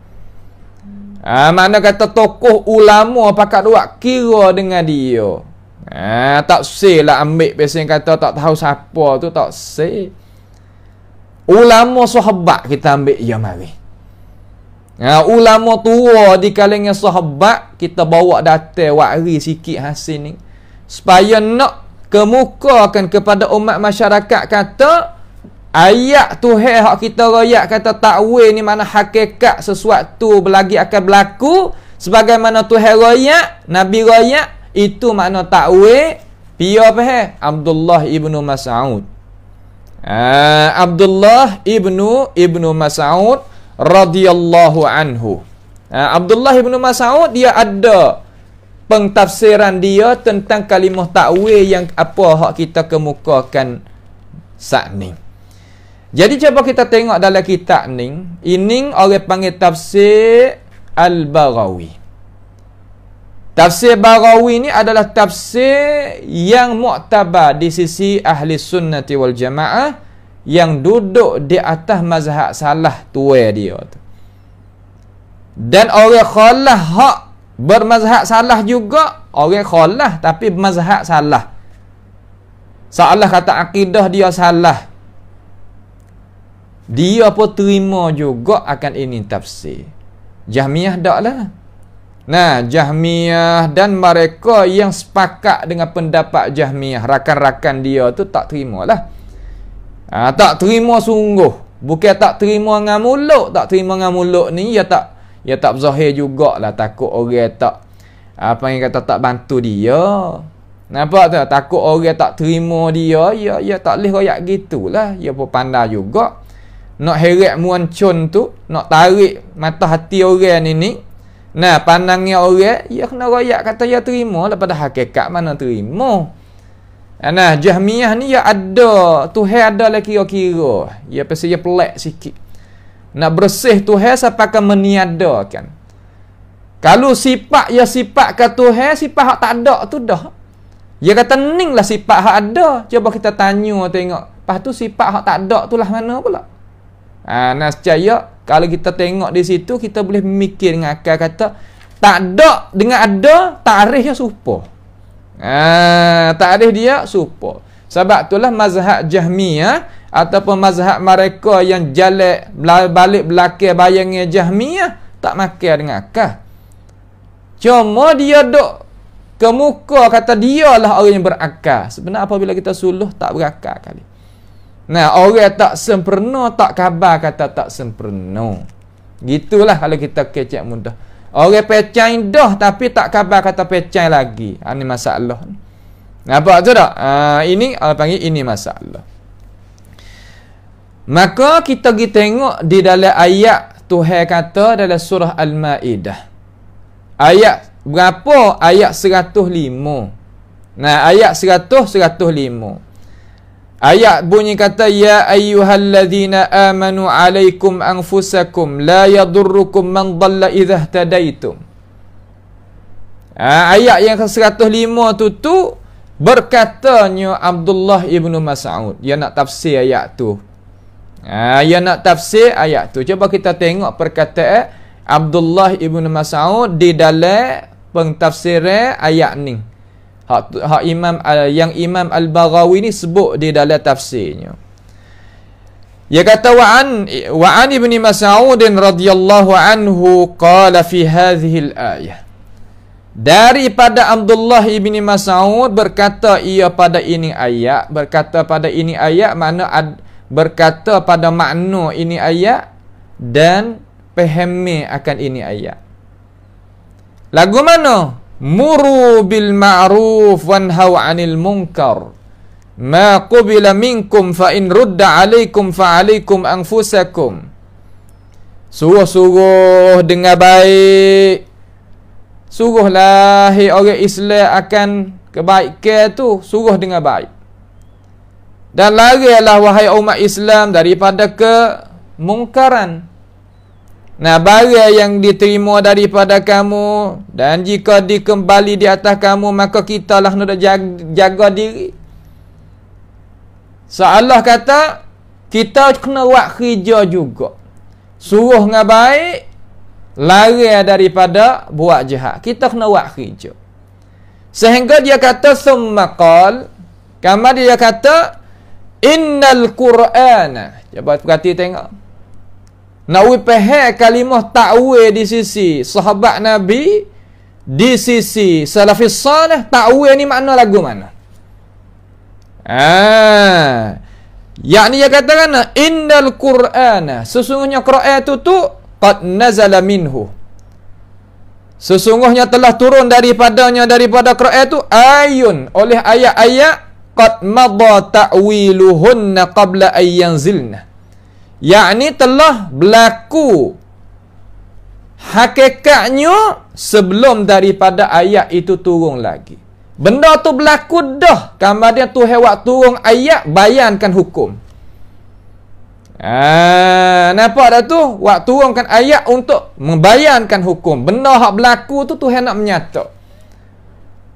Speaker 1: Ha, mana kata tokoh ulama pakat dua kira dengan dia. Ha, tak sih lah ambil pesan kata tak tahu siapa tu tak sih. Ulama sahabat kita ambil ya mari. Ha, ulama tua di kalangan sahabat kita bawa datang wari sikit hasil ni supaya nak kemukakan kepada umat masyarakat kata Ayat tu hak kita royak kata takwil ni mana hakikat sesuatu berlagi akan berlaku sebagaimana tu royak nabi royak itu makna takwil pia apa he Abdullah ibnu Mas'ud uh, Abdullah ibnu ibnu Mas'ud radhiyallahu anhu uh, Abdullah ibnu Mas'ud dia ada pentafsiran dia tentang kalimah takwil yang apa hak kita kemukakan saat ni jadi cuba kita tengok dalam kitab ni, ini oleh panggil tafsir Al-Barawi. Tafsir Barawi ni adalah tafsir yang muktabar di sisi ahli sunnati wal jamaah yang duduk di atas mazhab salah tua dia tu. Dan orang khalah hak bermazhab salah juga, orang khalah tapi bermazhab salah. Salah kata akidah dia salah, dia apa terima juga akan ini tafsir Jahmiyah tak lah Nah, Jahmiyah dan mereka yang sepakat dengan pendapat Jahmiyah Rakan-rakan dia tu tak terima lah ha, Tak terima sungguh Bukan tak terima dengan mulut Tak terima dengan mulut ni Ya tak ya tak zahir jugalah Takut orang tak Apa yang kata tak bantu dia Nampak tak? Takut orang tak terima dia Ya, ya tak boleh rakyat gitulah Ya pun pandai juga nak heret muancun tu nak tarik mata hati orang ni ni nah pandangnya orang ya kena royak kata ya terima lah pada hakikat mana terima ah, nah jahmiyah ni ya ada tuhan ada lah kira-kira ya pasal ya pelak sikit nak bersih tuhan sampai meniadakan kalau sifat ya sifat ke tuhan sifat hak tak ada tu dah ya kata ninglah sifat hak ada cuba kita tanya tengok lepas tu sifat hak tak ada tu lah mana pula Ha, nas cahaya kalau kita tengok di situ kita boleh mikir dengan akal kata tak ada dengan ada tarikh yang serupa. Ha, tarikh dia serupa. Sebab itulah mazhab Jahmiyah ataupun mazhab mereka yang jalek balik belakang bayangnya Jahmiyah tak makan dengan akal. Cuma dia duk ke kata dia lah orang yang berakal. Sebenarnya apabila kita suluh tak berakal kali. Nah, orang tak sempurna tak khabar kata tak sempurna. Gitulah kalau kita kecek mudah. Orang pecah dah tapi tak khabar kata pecah lagi. Ini ah, masalah. Nampak tu tak? Ha, ini orang panggil ini masalah. Maka kita pergi tengok di dalam ayat Tuhan kata dalam surah Al-Ma'idah. Ayat berapa? Ayat 105. Nah, ayat 100, 105. Ayat bunyi kata ya ayyuhalladzina amanu alaikum anfusakum la yadurrukum man dhalla idza tadaitum. Ha, ayat yang ke-105 tu tu berkatanya Abdullah ibnu Mas'ud. Dia nak tafsir ayat tu. Ha, dia nak tafsir ayat tu. Cuba kita tengok perkataan Abdullah ibnu Mas'ud di dalam pentafsiran ayat ni. Hak, hak Imam al, eh, yang Imam Al-Baghawi ni sebut di dalam tafsirnya. Ya kata wa'an wa'an Ibn Mas'ud radhiyallahu anhu qala fi hadhihi al-ayah. Daripada Abdullah Ibn Mas'ud berkata ia pada ini ayat, berkata pada ini ayat mana ad, berkata pada makna ini ayat dan pahami akan ini ayat. Lagu mana? muru bil ma'ruf wanhaw 'anil munkar ma qubila minkum fa in rudda 'alaikum fa 'alaikum anfusakum sungguh-sungguh dengar baik sungguhlah hai orang Islam akan kebaikan tu sungguh dengar baik dan larilah wahai umat Islam daripada kemungkaran mungkaran Nah barang yang diterima daripada kamu Dan jika dikembali di atas kamu Maka kita lah nak jaga, jaga diri So Allah kata Kita kena buat kerja juga Suruh dengan baik Lari daripada buat jahat Kita kena buat kerja Sehingga dia kata Summa qal Kamu dia kata Innal Qur'an Cepat perhati tengok nak wipahe kalimah ta'wil di sisi sahabat Nabi di sisi salafis salih ta'wil ni makna lagu mana? Ah. Yakni dia kata kan innal qur'ana sesungguhnya Quran itu tu qad nazala minhu. Sesungguhnya telah turun daripadanya daripada Quran itu ayun oleh ayat-ayat qad madha ta'wiluhunna qabla ayyanzilna. yanzilna yakni telah berlaku hakikatnya sebelum daripada ayat itu turun lagi benda tu berlaku dah kemudian tu hewat turun ayat bayangkan hukum Ah, nampak dah tu waktu turunkan ayat untuk membayangkan hukum benda hak berlaku tu Tuhan nak menyata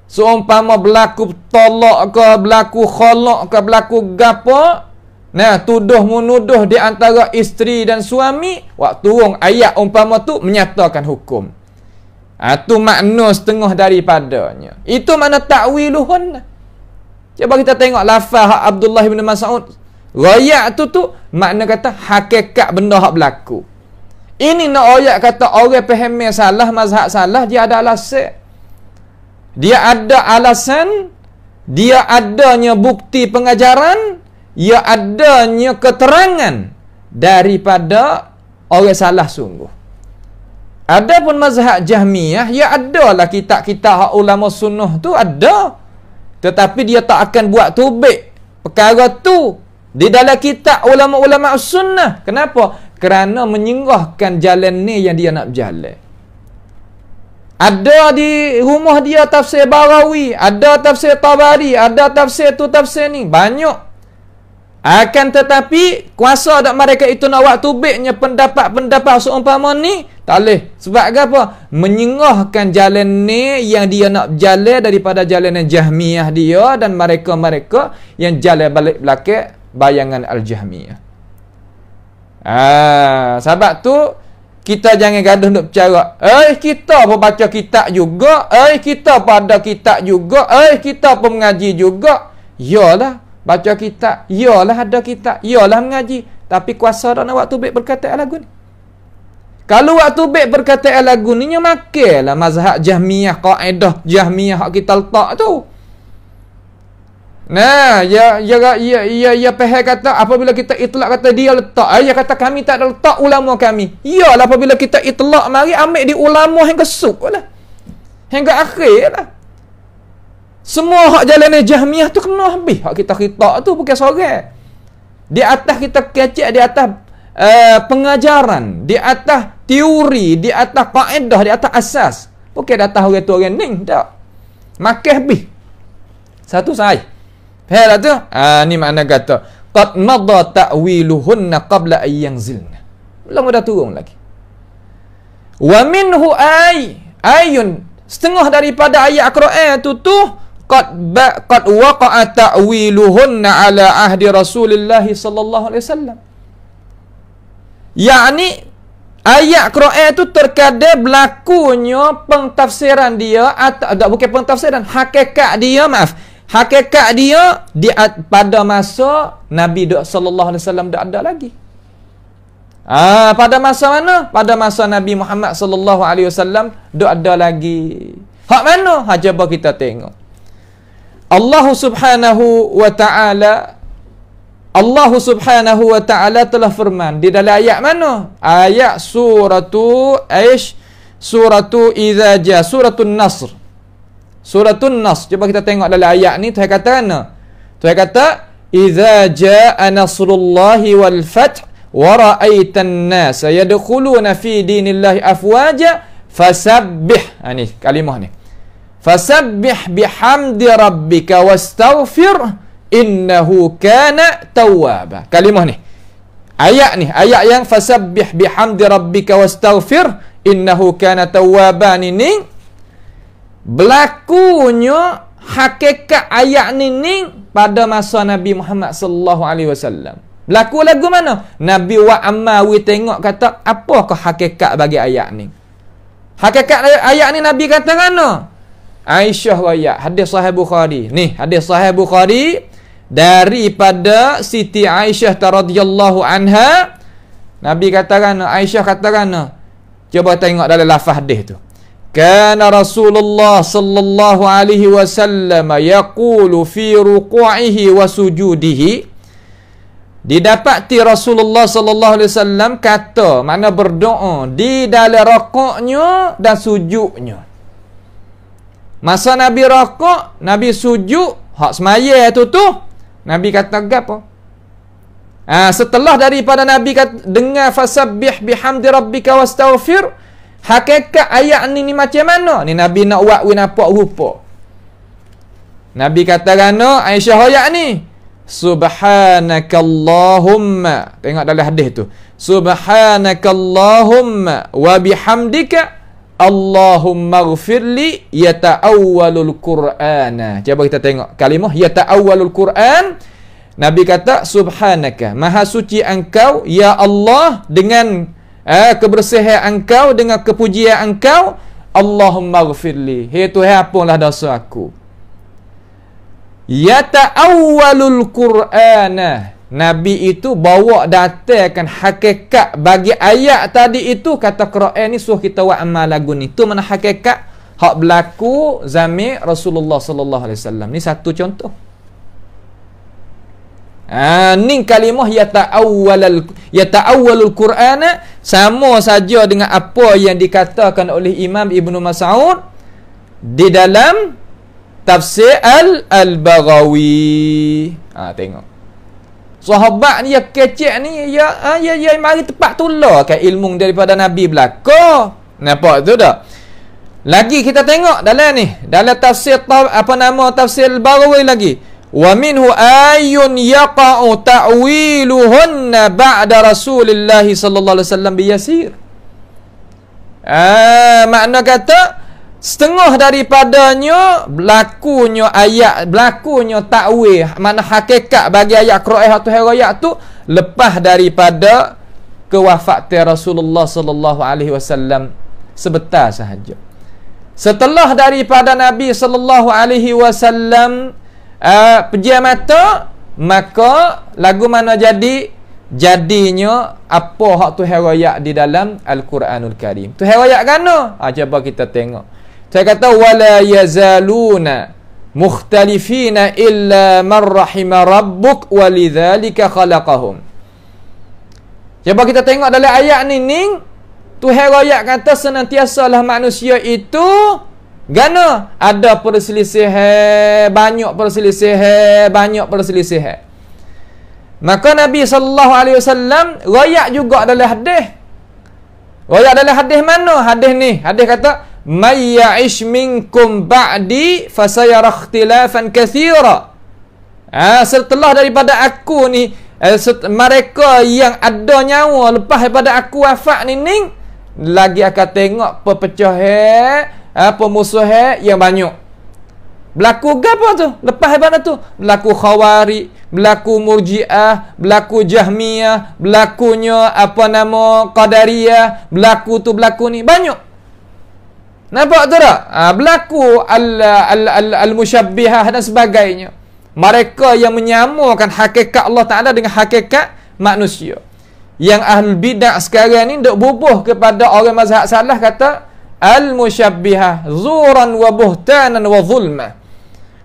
Speaker 1: seumpama berlaku tolak ke berlaku khalak ke berlaku gapa Nah, tuduh menuduh di antara isteri dan suami waktu orang ayat umpama tu menyatakan hukum. Ah ha, tu makna setengah daripadanya. Itu mana takwiluhun. Cuba kita tengok lafaz Abdullah bin Mas'ud. Ghayat tu tu makna kata hakikat benda hak berlaku. Ini nak ayat kata orang pemahami salah mazhab salah dia ada alasan. Dia ada alasan dia adanya bukti pengajaran ia ya adanya keterangan daripada orang salah sungguh. Adapun mazhab Jahmiyah, ya ada lah kitab-kitab hak ulama sunnah tu ada. Tetapi dia tak akan buat tubik perkara tu di dalam kitab ulama-ulama sunnah. Kenapa? Kerana menyinggahkan jalan ni yang dia nak berjalan. Ada di rumah dia tafsir Barawi, ada tafsir Tabari, ada tafsir tu tafsir ni. Banyak akan tetapi kuasa dak mereka itu nak buat tubiknya pendapat-pendapat seumpama ni tak boleh. Sebab apa? Menyengahkan jalan ni yang dia nak jalan daripada jalan yang jahmiah dia dan mereka-mereka yang jalan balik belakang bayangan al-jahmiah. Ah, ha, sebab tu kita jangan gaduh nak bercakap. Eh, kita pun baca kitab juga. Eh, kita pada kitab juga. Eh, kita pun mengaji juga. Yalah. Baca kitab, iyalah ada kitab, iyalah mengaji. Tapi kuasa dalam waktu baik berkata lagu ni. Kalau waktu baik berkata lagu ni, makilah mazhab jahmiah, kaedah jahmiah hak kita letak tu. Nah, ya ya ya ya ya, ya peh kata apabila kita itlak kata dia letak. Ayah ya kata kami tak ada letak ulama kami. Iyalah apabila kita itlak mari ambil di ulama hingga suk lah. Hingga akhir lah. Semua hak jalan Jahmiyah tu kena habis. Hak kita khitab tu bukan sorang. Di atas kita kecik, di atas uh, pengajaran, di atas teori, di atas kaedah, di atas asas. Bukan dah tahu orang tu orang ni. Tak. Makin habis. Satu sahih. Faham tak tu? Ah, ni makna kata. Qad madha ta'wiluhunna qabla ayyang zilna. Belum ada turun lagi. Wa minhu ay, ayun. Setengah daripada ayat Al-Quran itu tu, tu qad ba qad waqa'a ta'wiluhunna ala ahdi Rasulullah sallallahu alaihi wasallam. Yani ayat Quran itu terkadang berlakunya pentafsiran dia atau ada bukan pentafsiran hakikat dia maaf. Hakikat dia di pada masa Nabi sallallahu alaihi wasallam tak ada lagi. Ah pada masa mana? Pada masa Nabi Muhammad sallallahu alaihi wasallam tak ada lagi. Hak mana? Ha cuba kita tengok. Allah Subhanahu wa taala Allah Subhanahu wa taala telah firman di dalam ayat mana? Ayat suratu Aish suratu Idza ja suratu Nasr. Suratu Nasr. Cuba kita tengok dalam ayat ni Tuhan kata mana? Tuhan kata Idza ja'a nasrullah wal fath wa ra'aita an-nas yadkhuluna fi dinillahi afwaja fasabbih. Ha ni kalimah ni. Fasabbih bihamdi rabbika wastaghfir innahu kana tawwaba. Kalimah ni. Ayat ni, ayat yang fasabbih bihamdi rabbika wastaghfir innahu kana tawwaba ni ni berlakunya hakikat ayat ni ni pada masa Nabi Muhammad sallallahu alaihi wasallam. Berlaku lagu mana? Nabi wa amma wi tengok kata apa ke hakikat bagi ayat ni? Hakikat ayat ni Nabi kata mana? Aisyah waya hadis sahih Bukhari. Ni hadis sahih Bukhari daripada Siti Aisyah radhiyallahu anha Nabi katakan Aisyah katakan cuba tengok dalam lafaz hadis tu. Kana Rasulullah sallallahu alaihi wasallam yaqulu fi ruku'ihi wa sujudihi Didapati Rasulullah sallallahu alaihi wasallam kata, mana berdoa di dalam rakuknya dan sujudnya. Masa Nabi rokok, Nabi sujud, hak semaya itu tu, Nabi kata apa? Ha, setelah daripada Nabi kata, dengar fasabbih bihamdi rabbika wastawfir, hakikat ayat ni, ni macam mana? Ni Nabi nak buat win apa rupa. Nabi kata kan, Aisyah ayat ni, Subhanakallahumma. Tengok dalam hadis tu. Subhanakallahumma wa bihamdika Allahumma gfirli yata'awwalul Qur'ana. Cuba kita tengok kalimah yata'awwalul Qur'an. Nabi kata subhanaka maha suci engkau ya Allah dengan eh, kebersihan engkau dengan kepujian engkau Allahumma gfirli. Hei Tuhan ampunlah dosa aku. Yata'awwalul Quran. Nabi itu bawa datangkan hakikat bagi ayat tadi itu kata Quran ni suruh kita buat amal lagu ni. Tu mana hakikat hak berlaku zamir Rasulullah sallallahu alaihi wasallam. Ni satu contoh. Ah ni kalimah ya ta'awwalul ya ta'awwalul Quran sama saja dengan apa yang dikatakan oleh Imam Ibnu Mas'ud di dalam tafsir al-Baghawi. Ah ha, tengok. Sahabat ni yang kecek ni ya ha, ya ya mari tepat tularkan ilmu daripada Nabi belaka. Nampak tu dah Lagi kita tengok dalam ni, dalam tafsir apa nama tafsir Barawi lagi. Wa minhu ayun yaqa'u ta'wiluhunna ba'da Rasulillah sallallahu alaihi wasallam bi Ah makna kata Setengah daripadanya berlakunya ayat berlakunya takwil mana hakikat bagi ayat qira'ah tu hayat tu lepas daripada kewafatan Rasulullah sallallahu alaihi wasallam sebentar sahaja. Setelah daripada Nabi sallallahu alaihi wasallam eh, pejam mata maka lagu mana jadi jadinya apa hak tu hayat di dalam al-Quranul Karim. Tu hayat kan? Ha cuba kita tengok. Saya kata wala yazaluna mukhtalifina illa man rahima rabbuk walidhalika khalaqahum. Cuba kita tengok dalam ayat ni ning Tuhan raya kata senantiasalah manusia itu gana ada perselisihan banyak perselisihan banyak perselisihan. Maka Nabi sallallahu alaihi wasallam raya juga dalam hadis. Raya dalam hadis mana? Hadis ni, hadis kata may ya'ish minkum ba'di fasayara ikhtilafan kathira. ah ha, setelah daripada aku ni eh, mereka yang ada nyawa lepas daripada aku wafat ni ning lagi akan tengok pepecahan apa ha, musuhan yang banyak berlaku apa tu lepas daripada tu berlaku khawari berlaku murjiah berlaku jahmiyah berlakunya apa nama qadariyah berlaku tu berlaku ni banyak Nampak tu tak? Ha, berlaku al-musyabihah al, al, al, al dan sebagainya. Mereka yang menyamakan hakikat Allah Ta'ala dengan hakikat manusia. Yang ahli bidak sekarang ni duk bubuh kepada orang mazhab salah kata al-musyabihah zuran wa buhtanan wa zulma.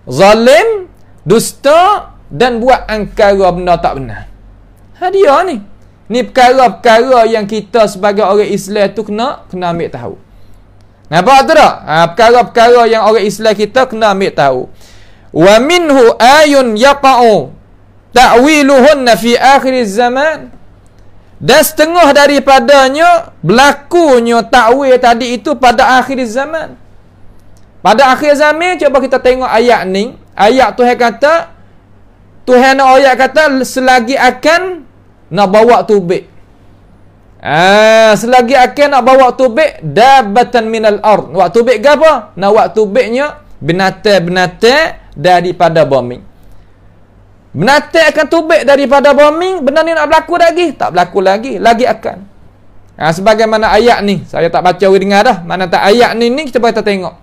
Speaker 1: Zalim, dusta dan buat angkara benda tak benar. Hadiah ni. Ni perkara-perkara yang kita sebagai orang Islam tu kena kena ambil tahu. Nampak tu tak? Ha, perkara-perkara yang orang Islam kita kena ambil tahu. Wa minhu ayun yaqa'u ta'wiluhunna fi akhir zaman dan setengah daripadanya berlakunya takwil tadi itu pada akhir zaman. Pada akhir zaman cuba kita tengok ayat ni. Ayat Tuhan kata Tuhan ayat kata selagi akan nak bawa tubik. Ah, selagi akan nak bawa waktu baik dabatan minal ard. Waktu baik ke apa? Nak waktu baiknya binatang-binatang daripada bombing. Binatang akan tubek daripada bombing, benda ni nak berlaku lagi? Tak berlaku lagi, lagi akan. Ah, sebagaimana ayat ni, saya tak baca we dengar dah. Mana tak ayat ni ni kita boleh tengok.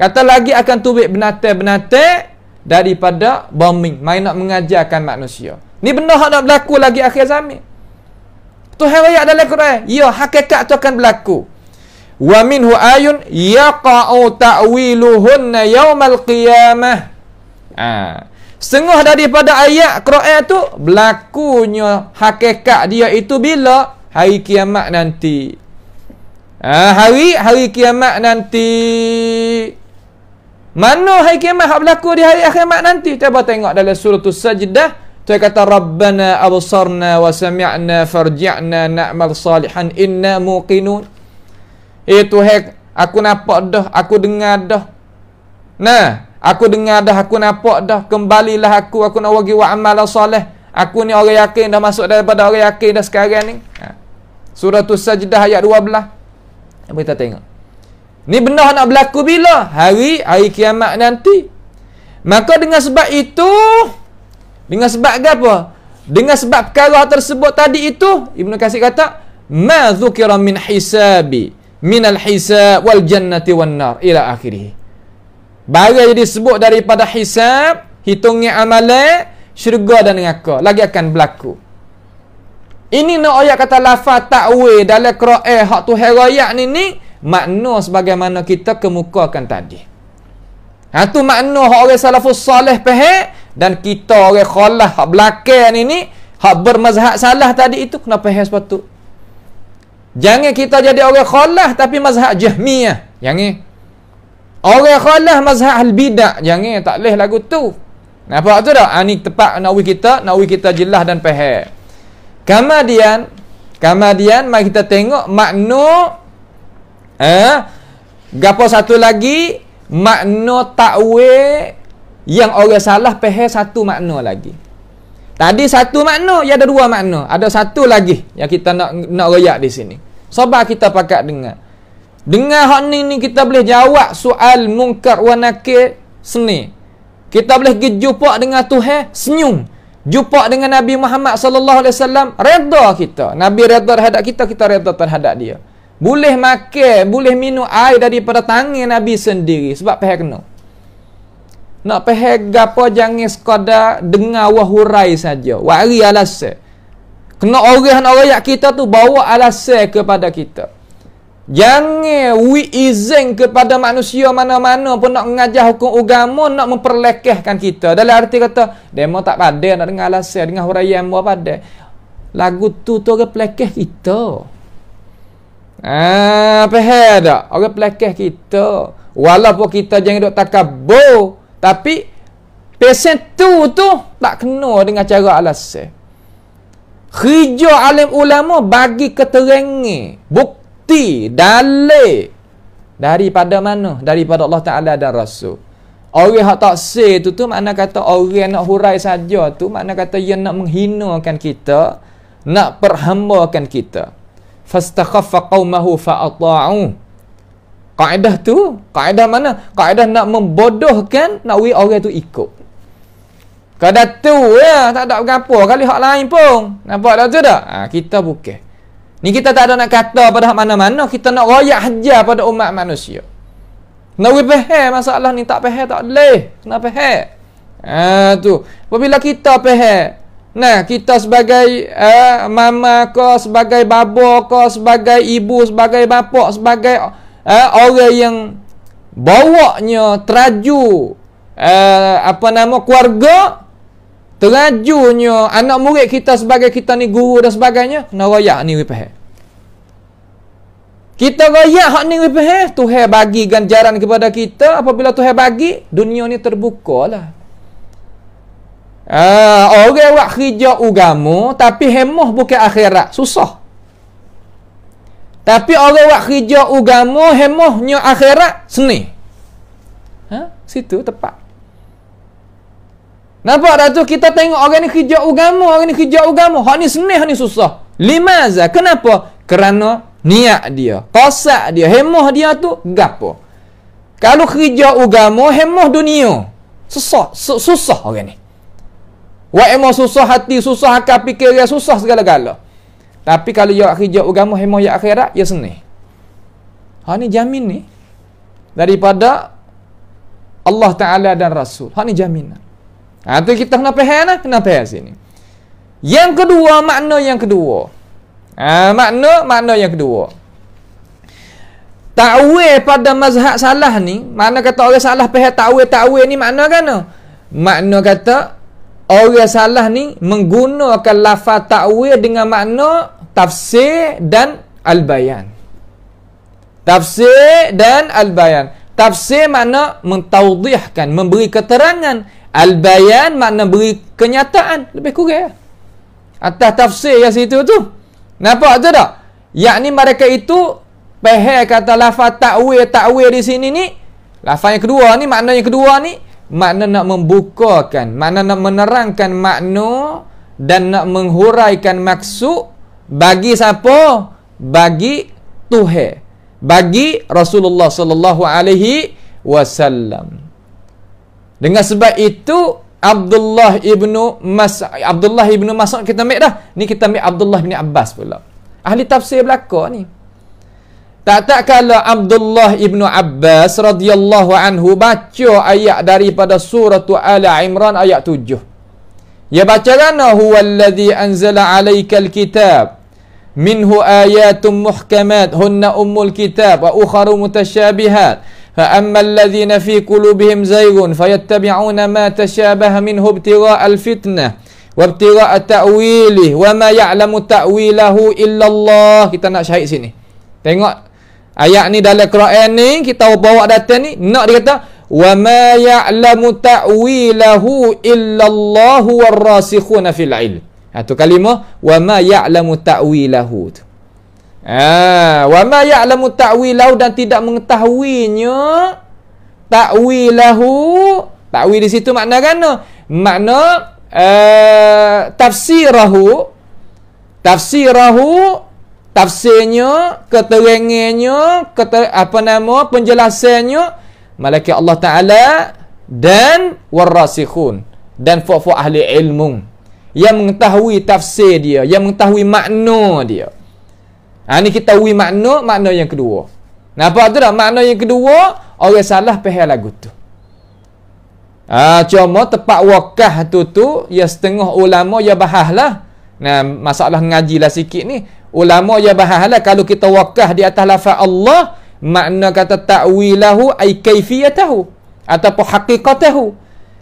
Speaker 1: Kata lagi akan tubek binatang-binatang daripada bombing. Main nak mengajarkan manusia. Ni benda hak nak berlaku lagi akhir zaman. Tuhan ayat dalam Quran. Ya, hakikat tu akan berlaku. Wa minhu ayun yaqa'u ta'wiluhunna yawmal qiyamah. Ha. Sengah daripada ayat Quran tu berlakunya hakikat dia itu bila hari kiamat nanti. Ha, hari hari kiamat nanti. Mana hari kiamat hak berlaku di hari kiamat nanti? Cuba tengok dalam surah Sajdah 28. Saya kata Rabbana absarna wa sami'na farji'na na'mal salihan inna muqinun. Itu eh, hek aku nampak dah, aku dengar dah. Nah, aku dengar dah, aku nampak dah. Kembalilah aku, aku nak bagi buat amal soleh. Aku ni orang yakin dah masuk daripada orang yakin dah sekarang ni. Ha. Surah tu sajdah ayat 12. Apa kita tengok? Ni benar nak berlaku bila? Hari, hari kiamat nanti. Maka dengan sebab itu, dengan sebab ke apa? Dengan sebab perkara tersebut tadi itu Ibnu Katsir kata ma zukira min hisabi min al-hisab wal jannati wan nar ila akhirih. Baru jadi sebut daripada hisab, hitungnya amalan, syurga dan neraka lagi akan berlaku. Ini nak no ayat kata lafa takwe dalam Quran hak tu herayat ni ni makna sebagaimana kita kemukakan tadi. Ha tu makna hak orang salafus salih pehek dan kita orang kholah hak belakang ini hak bermazhab salah tadi itu kena faham sepatut. Jangan kita jadi orang kholah tapi mazhab Jahmiyah. Jangan ni. Orang kholah mazhab albidak. Jangan tak leh lagu tu. Nampak tu dah? Ha, Ani tepat nawi kita, nawi kita jelas dan faham. Kemudian kemudian mari kita tengok makna eh gapo satu lagi makna takwe yang orang salah faham satu makna lagi. Tadi satu makna, ya ada dua makna. Ada satu lagi yang kita nak nak royak di sini. Sabar kita pakat dengar. Dengar hak ni ni kita boleh jawab soal mungkar wa nakir seni. Kita boleh pergi jumpa dengan Tuhan senyum. Jumpa dengan Nabi Muhammad sallallahu alaihi wasallam redha kita. Nabi redha terhadap kita, kita redha terhadap dia. Boleh makan, boleh minum air daripada tangan Nabi sendiri sebab pehak kena. No. Nak pehega apa jangan sekadar dengar wahurai saja. Wari alasan. Kena orang orang yang kita tu bawa alasan kepada kita. Jangan we izin kepada manusia mana-mana pun nak mengajar hukum agama nak memperlekehkan kita. Dalam arti kata, demo tak pandai nak dengar alasan, dengar hurai yang apa pandai. Lagu tu tu orang pelekeh kita. Ah, apa Orang pelekeh kita. Walaupun kita jangan dok takabur, tapi Pesen tu tu tak kena dengan cara alasan. Kerja alim ulama bagi keterangi bukti dalil daripada mana? Daripada Allah Taala dan Rasul. Orang tak taksir tu tu makna kata orang nak hurai saja tu makna kata yang nak menghinakan kita, nak perhambakan kita. Fastakhaffa qaumahu fa Kaedah tu, kaedah mana? Kaedah nak membodohkan, nak wik orang tu ikut. Kaedah tu, ya, tak ada apa-apa. Kali hak lain pun. Nampak tak tu tak? Ha, kita bukan. Ni kita tak ada nak kata pada hak mana-mana. Kita nak royak hajar pada umat manusia. Nak wik pehel masalah ni. Tak pehel tak boleh. nak pehel. Ha, tu. Apabila kita pehel, Nah, kita sebagai uh, mama kau, sebagai babo kau, sebagai ibu, sebagai bapak, sebagai eh, orang yang bawanya teraju eh, apa nama keluarga terajunya anak murid kita sebagai kita ni guru dan sebagainya kena royak ni wipah kita royak hak ni wipah Tuhan bagi ganjaran kepada kita apabila Tuhan bagi dunia ni terbuka lah Uh, orang buat kerja agama tapi hemoh bukan akhirat susah tapi orang buat kerja agama hemohnya akhirat seni. Ha? Situ tepat. Nampak tak tu kita tengok orang ni kerja agama, orang ni kerja agama. Hak ni senih, hak ni susah. Lima za. Kenapa? Kerana niat dia, qasad dia, hemah dia tu gapo. Kalau kerja agama hemah dunia. Susah, susah orang ni. Wa emo susah hati, susah akal fikir, susah segala-galanya. Tapi kalau ia ya kerja ya agama hima ia ya akhirat, ia seni. Ha ni jamin ni. Daripada Allah Ta'ala dan Rasul. Ha ni jamin. Ha tu kita kena faham lah. Kena faham sini. Yang kedua, makna yang kedua. Ha, makna, makna yang kedua. Ta'wil pada mazhab salah ni, mana kata orang salah faham ta'wil, ta'wil ni makna kan? Makna kata, orang salah ni menggunakan lafaz ta'wil dengan makna tafsir dan al-bayan. Tafsir dan al-bayan. Tafsir makna mentaudihkan, memberi keterangan. Al-bayan makna beri kenyataan. Lebih kurang ya. Atas tafsir yang situ tu. Nampak tu tak? Yang ni mereka itu, peher kata lafaz ta'wir, ta'wir di sini ni, lafaz yang kedua ni, makna yang kedua ni, makna nak membukakan, makna nak menerangkan makna dan nak menghuraikan maksud bagi siapa bagi Tuhan bagi Rasulullah sallallahu alaihi wasallam dengan sebab itu Abdullah ibnu Mas Abdullah ibnu Mas'ud kita ambil dah ni kita ambil Abdullah bin Abbas pula ahli tafsir belaka ni tak tak kalau Abdullah ibnu Abbas radhiyallahu anhu baca ayat daripada surah Al Imran ayat 7 Ya baca kan huwallazi anzala alaikal kitab minhu ayatun muhkamat hunna ummul kitab wa ukharu mutasyabihat fa amma alladhina fi qulubihim zayghun fayattabi'una ma tashabaha minhu ibtira'al fitnah wa ibtira'at ta'wilih wa ma ya'lamu ta'wilahu illa Allah kita nak syahid sini tengok ayat ni dalam Quran ni kita bawa datang ni nak dia kata wa ma ya'lamu ta'wilahu illa Allah warasikhuna fil ilm. Ha tu kalimah wa ma ya'lamu ta'wilahu. Ha wa ma ya'lamu ta'wilahu dan tidak mengetahuinya ta'wilahu. Ta'wil di situ makna kan? Makna uh, tafsirahu tafsirahu tafsirnya, keterangannya, keter, apa nama penjelasannya malaikat Allah Ta'ala dan warasikhun dan fuk-fuk ahli ilmu yang mengetahui tafsir dia yang mengetahui makna dia ha, ni kita tahu makna makna yang kedua Napa tu dah makna yang kedua orang salah pahal lagu tu ha, cuma tepat wakah tu tu ya setengah ulama ya bahas lah nah, masalah ngaji lah sikit ni ulama ya bahas lah kalau kita wakah di atas lafaz Allah makna kata ta'wilahu ay kaifiyatahu ataupun hakikatahu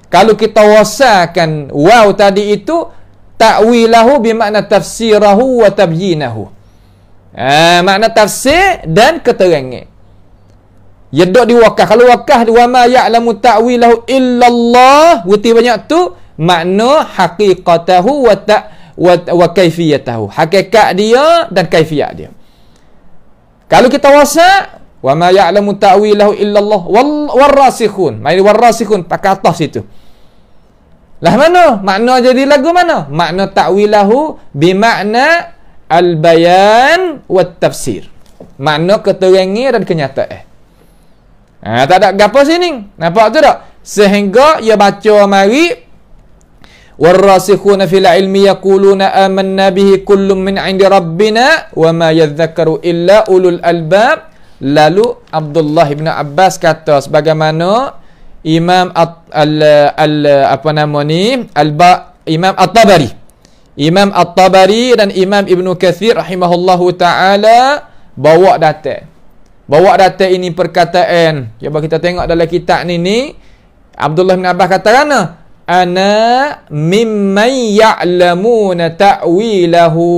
Speaker 1: kalau kita wasakan wow tadi itu ta'wilahu bermakna tafsirahu wa tabyinahu eh, ha, makna tafsir dan keterangan ya dok di wakah kalau wakah wa ma ya'lamu ta'wilahu illallah berarti banyak tu makna hakikatahu wa ta wa, wa kaifiyatahu hakikat dia dan kaifiat dia kalau kita wasak wa ma ya'lamu ta'wilahu illa Allah wal rasikhun mai wal rasikhun pakai atas situ lah mana makna jadi lagu mana makna ta'wilahu bi makna al bayan wa tafsir makna keterangan dan kenyataan eh. ha, tak ada gapo sini nampak tu tak sehingga ia baca mari والراسخون في العلم يقولون آمنا به كل من عند ربنا وما يذكر إلا أولو الألباب Lalu Abdullah bin Abbas kata sebagaimana Imam At- al-, al apa nama ni al Imam At-Tabari. Imam At-Tabari dan Imam Ibnu Katsir rahimahullahu taala bawa data. Bawa data ini perkataan yang bagi kita tengok dalam kitab ni ni Abdullah bin Abbas kata kan ana mimman ya'lamuna ta'wilahu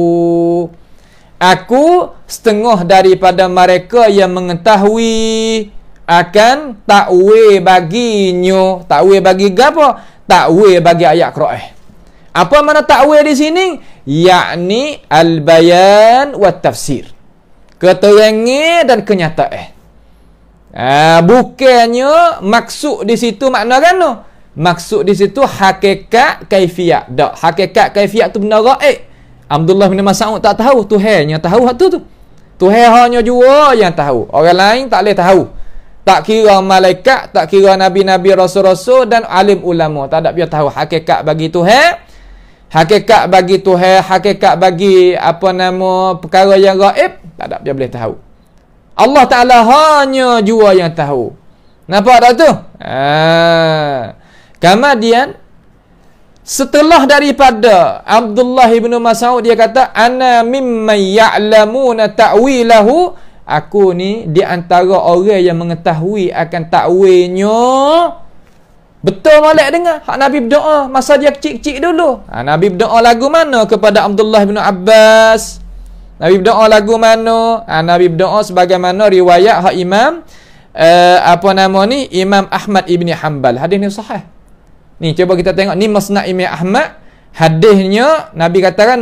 Speaker 1: Aku setengah daripada mereka yang mengetahui akan takwe baginyo. Takwe bagi apa? Takwe bagi ayat Quran. Apa mana takwe di sini? Yakni al-bayan wa tafsir. Keterangan dan kenyataan. Eh. bukannya maksud di situ makna kan no? Maksud di situ hakikat kaifiat. Dak, hakikat kaifiat tu benda raik. Eh. Abdullah bin Mas'ud tak tahu Tuhan yang tahu hatu tu. Tuhan hanya jua yang tahu. Orang lain tak boleh tahu. Tak kira malaikat, tak kira nabi-nabi rasul-rasul dan alim ulama. Tak ada biar tahu hakikat bagi Tuhan. Hakikat bagi Tuhan, hakikat bagi apa nama perkara yang gaib, tak ada biar boleh tahu. Allah Ta'ala hanya jua yang tahu. Nampak tak tu? Ah. Kemudian, Setelah daripada Abdullah bin Mas'ud dia kata ana mimma ya'lamuna ta'wilahu aku ni di antara orang yang mengetahui akan takwilnya Betul malak dengar. Hak Nabi berdoa masa dia kecil-kecil dulu. Ha, Nabi berdoa lagu mana kepada Abdullah bin Abbas? Nabi berdoa lagu mana? Ha, Nabi berdoa sebagaimana riwayat hak Imam uh, apa nama ni? Imam Ahmad ibni Hanbal. Hadis ni sahih. Ni cuba kita tengok ni Masnad Imam Ahmad hadisnya Nabi kata kan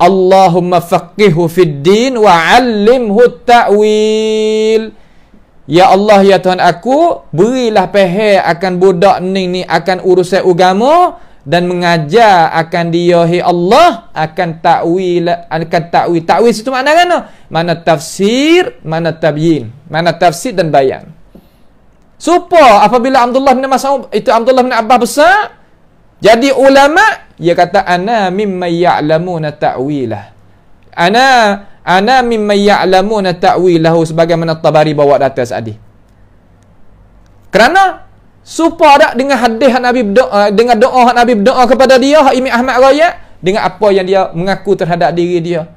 Speaker 1: Allahumma faqihhu fid din wa 'allimhu ta'wil. Ya Allah ya Tuhan aku berilah pehe akan budak ni ni akan urusan agama dan mengajar akan dia hi Allah akan takwil akan takwil takwil itu makna mana mana tafsir mana tabyin mana tafsir dan bayan Supa apabila Abdullah bin Mas'ud itu Abdullah bin Abbas besar jadi ulama, dia kata ana mimma ya'lamuna ta'wilah. Ana ana mimma ya'lamuna ta'wilahu sebagaimana Tabari bawa atas tadi. Kerana supa dak dengan hadis Nabi berdoa, eh, dengan doa Nabi berdoa kepada dia Imam Ahmad Raya dengan apa yang dia mengaku terhadap diri dia.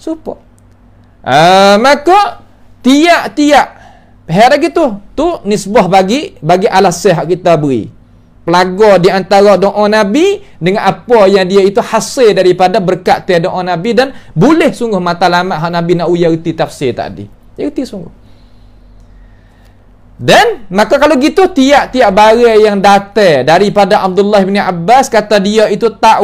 Speaker 1: Supa. Uh, maka tiap-tiap Pihara gitu. Tu nisbah bagi bagi alas sehat kita beri. Pelaga di antara doa Nabi dengan apa yang dia itu hasil daripada berkat tiada doa Nabi dan boleh sungguh matalamat hak Nabi nak uyerti tafsir tadi. Yerti ya, sungguh. Dan maka kalau gitu tiap-tiap barang yang datang daripada Abdullah bin Abbas kata dia itu tak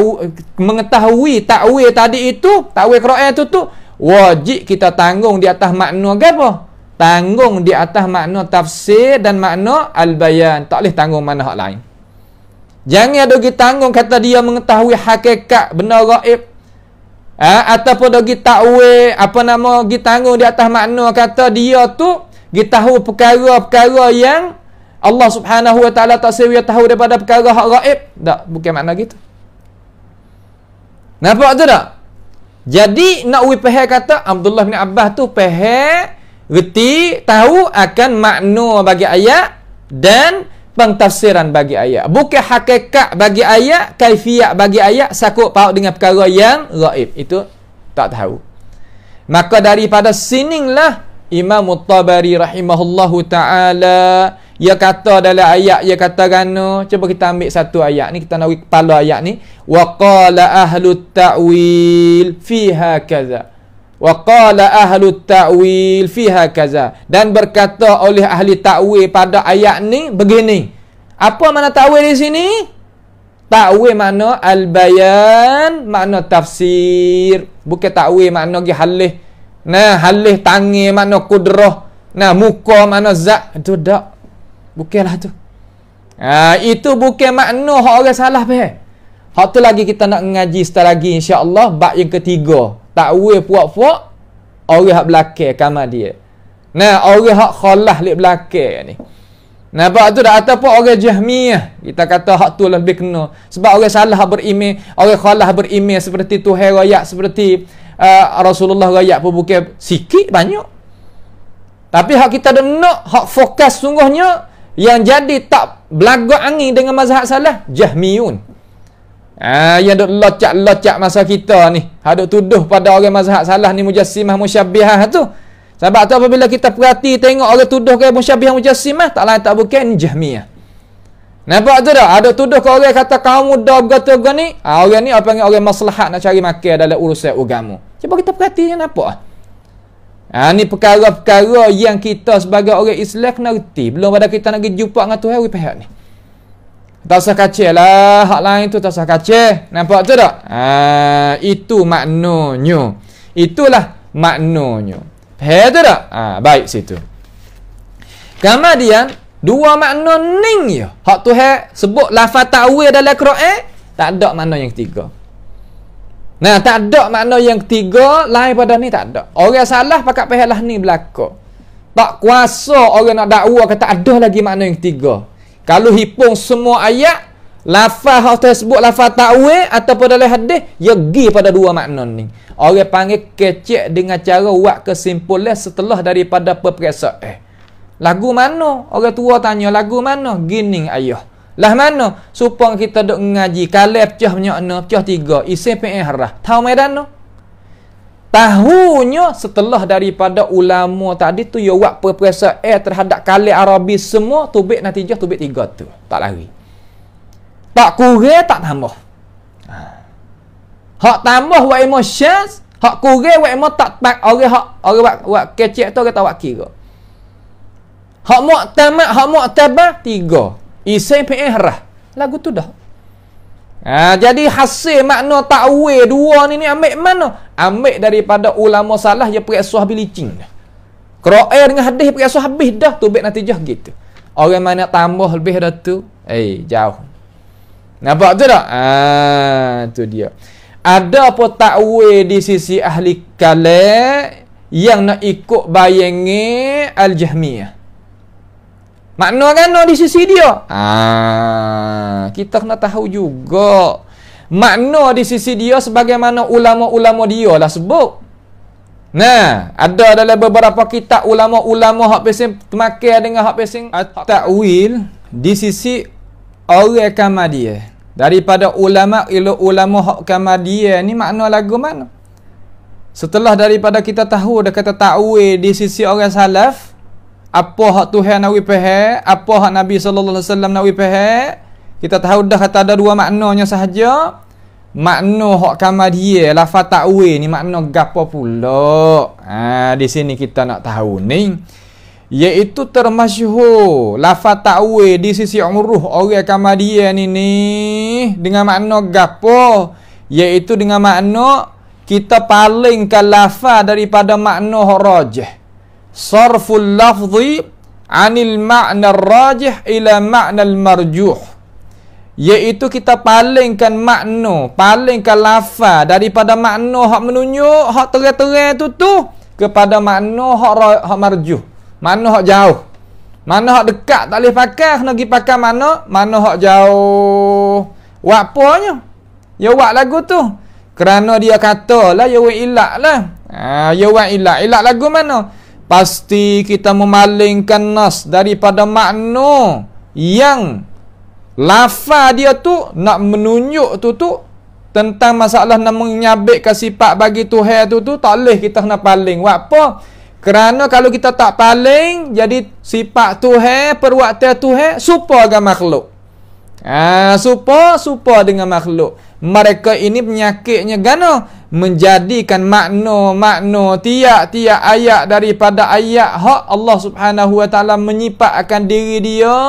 Speaker 1: mengetahui takwil tadi itu, takwil Quran itu tu wajib kita tanggung di atas makna apa? tanggung di atas makna tafsir dan makna al-bayan tak boleh tanggung mana hak lain jangan dogi tanggung kata dia mengetahui hakikat benda gaib ha? ataupun dogi takwil apa nama dogi tanggung di atas makna kata dia tu dogi tahu perkara-perkara yang Allah Subhanahu wa taala tak sewia tahu daripada perkara hak gaib tak bukan makna gitu nampak tu tak jadi nak wi kata Abdullah bin Abbas tu pehek reti tahu akan makna bagi ayat dan pentafsiran bagi ayat. Bukan hakikat bagi ayat, kaifiat bagi ayat, sakut paut dengan perkara yang raib. Itu tak tahu. Maka daripada sininglah Imam Mutabari rahimahullahu ta'ala ia kata dalam ayat ia kata gano cuba kita ambil satu ayat ni kita nak kepala ayat ni waqala ahlut ta'wil fiha kaza Waqala ahli ta'wil fiha kaza. Dan berkata oleh ahli ta'wil pada ayat ni begini. Apa makna ta'wil di sini? Ta'wil makna al-bayan makna tafsir. Bukan ta'wil makna gi halih. Nah, halih tangi makna kudrah. Nah, muka makna zat. Itu tak. Bukanlah tu. Ah, itu bukan makna orang salah. Hak tu lagi kita nak ngaji setelah lagi insyaAllah. Bak yang yang ketiga tak wui puak-puak orang hak belakang kamar dia nah orang hak khalah lek belakang ni Nampak tu dah atas pun orang jahmiyah Kita kata hak tu lebih kena Sebab orang salah berime Orang khalah berime Seperti Tuhai rakyat Seperti uh, Rasulullah rakyat pun bukan Sikit banyak Tapi hak kita dengar Hak fokus sungguhnya Yang jadi tak belagak angin dengan mazhab salah Jahmiun Ah yang dok lecak-lecak masa kita ni, hadok tuduh pada orang mazhab salah ni mujassimah musyabbihah tu. Sebab tu apabila kita perhati tengok orang tuduh ke musyabbihah mujassimah, tak lain tak bukan Jahmiyah. Nampak tu dah, ada tuduh ke orang kata kaum muda begitu gua ni, ah orang ni apa panggil orang maslahat nak cari makan dalam urusan agama. Cuba kita perhati ni apa? Ah ha, ni perkara-perkara yang kita sebagai orang Islam kena reti. Belum pada kita nak pergi jumpa dengan Tuhan wi pihak ni. Tak usah kacil lah. Hak lain tu tak usah kacil. Nampak tu tak? Uh, itu maknanya. Itulah maknanya. Faham tu tak? Uh, baik situ. Kemudian, dua makna ning ya. Hak tu hak sebut lafaz ta'wil dalam eh. tak ada makna yang ketiga. Nah, tak ada makna yang ketiga lain pada ni tak ada. Orang salah pakat pahalah ni belaka. Tak kuasa orang nak dakwa kata ada lagi makna yang ketiga. Kalau hipung semua ayat lafaz hak tersebut lafaz takwil ataupun dalam hadis ya gi pada dua makna ni. Orang panggil kecek dengan cara buat kesimpulan setelah daripada peperiksa. Eh. Lagu mana? Orang tua tanya lagu mana? Gini ayah. Lah mana? Supong kita dok ngaji kalau cah menyokno cah tiga, isi pengen harah. Tahu medan no? tahunya setelah daripada ulama tadi tu ya buat perperiksa eh terhadap kalil Arabi semua tubik natijah tubik tiga tu tak lari tak kurang tak tambah ha. hak tambah buat emotions hak kurang buat emotions tak tak orang hak orang buat buat kecil tu kata buat kira hak muktamad hak muktabah tiga isai pi'ihrah lagu tu dah Ha, jadi hasil makna takwil dua ni ni ambil mana? Ambil daripada ulama salah yang pergi suah bilicing dah. Kera'i dengan hadis pergi habis dah. Tu baik natijah gitu. Orang mana tambah lebih dah tu. Eh, jauh. Nampak tu tak? Ah, tu dia. Ada apa takwil di sisi ahli kalek yang nak ikut bayangi al-jahmiyah? Makna kan no di sisi dia. Ah, kita kena tahu juga makna di sisi dia sebagaimana ulama-ulama dia lah sebut. Nah, ada dalam beberapa kitab ulama-ulama hak pesen makan dengan hak pesen takwil di sisi orang kamadiyah. Daripada ulama ilu ulama hak kamadiyah ni makna lagu mana? Setelah daripada kita tahu ada kata takwil di sisi orang salaf, apa hak Tuhan nak wipahe, apa hak Nabi sallallahu alaihi wasallam nak wipahe, kita tahu dah kata ada dua maknanya sahaja. Makna hak kamar dia, lafaz ta'wil ni makna gapo pula? Ha, di sini kita nak tahu ni iaitu termasyhur lafaz ta'wil di sisi umruh orang kama dia ni ni dengan makna gapo? Iaitu dengan makna kita palingkan lafaz daripada makna rajih sarful lafzi anil ma'na rajih ila ma'na marjuh iaitu kita palingkan makna palingkan Lafa, daripada makna hak menunjuk hak terang-terang tu tu kepada makna hak hak marjuh makna hak jauh mana hak dekat tak boleh pakai kena pergi pakai mana mana hak jauh wapanya ya wak lagu tu kerana dia katalah ya wak ilak lah ha, ya wak ilak ilak lagu mana pasti kita memalingkan nas daripada makna yang lafa dia tu nak menunjuk tu tu tentang masalah nak menyabik ke sifat bagi Tuhan tu tu tak boleh kita nak paling buat apa kerana kalau kita tak paling jadi sifat Tuhan perwaktu Tuhan supa dengan makhluk ah ha, supa dengan makhluk mereka ini penyakitnya gano menjadikan makna-makna tiap-tiap ayat daripada ayat hak Allah Subhanahu wa taala menyifat diri dia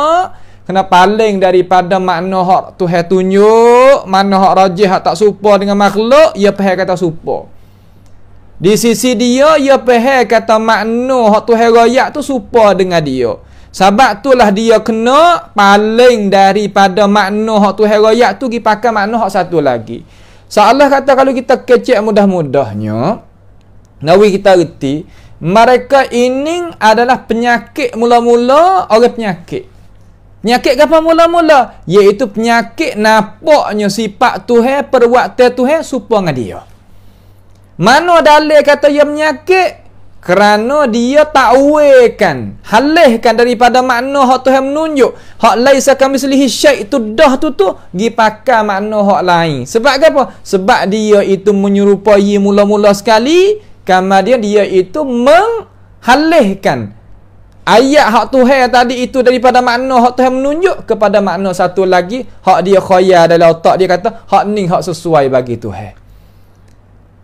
Speaker 1: kena paling daripada makna hak Tuhan tunjuk mana hak rajih hak tak serupa dengan makhluk ia pihak kata serupa di sisi dia ia pihak kata makna hak Tuhan royak tu serupa dengan dia sebab itulah dia kena paling daripada makna hak Tuhan raya tu dipakai pakai makna hak satu lagi. Seolah kata kalau kita kecil mudah-mudahnya, nawi kita reti, mereka ini adalah penyakit mula-mula oleh penyakit. Penyakit apa mula-mula? Iaitu penyakit nampaknya sifat Tuhan perbuatan Tuhan supaya dengan dia. Mana dalil kata ia penyakit? kerana dia ta'wilkan halihkan daripada makna hak Tuhan menunjuk hak laisa kami selihi syai itu dah tu tu gi pakai makna hak lain sebab apa sebab dia itu menyerupai mula-mula sekali kemudian dia itu menghalihkan ayat hak Tuhan tadi itu daripada makna hak Tuhan menunjuk kepada makna satu lagi hak dia khayal dalam otak dia kata hak ni hak sesuai bagi Tuhan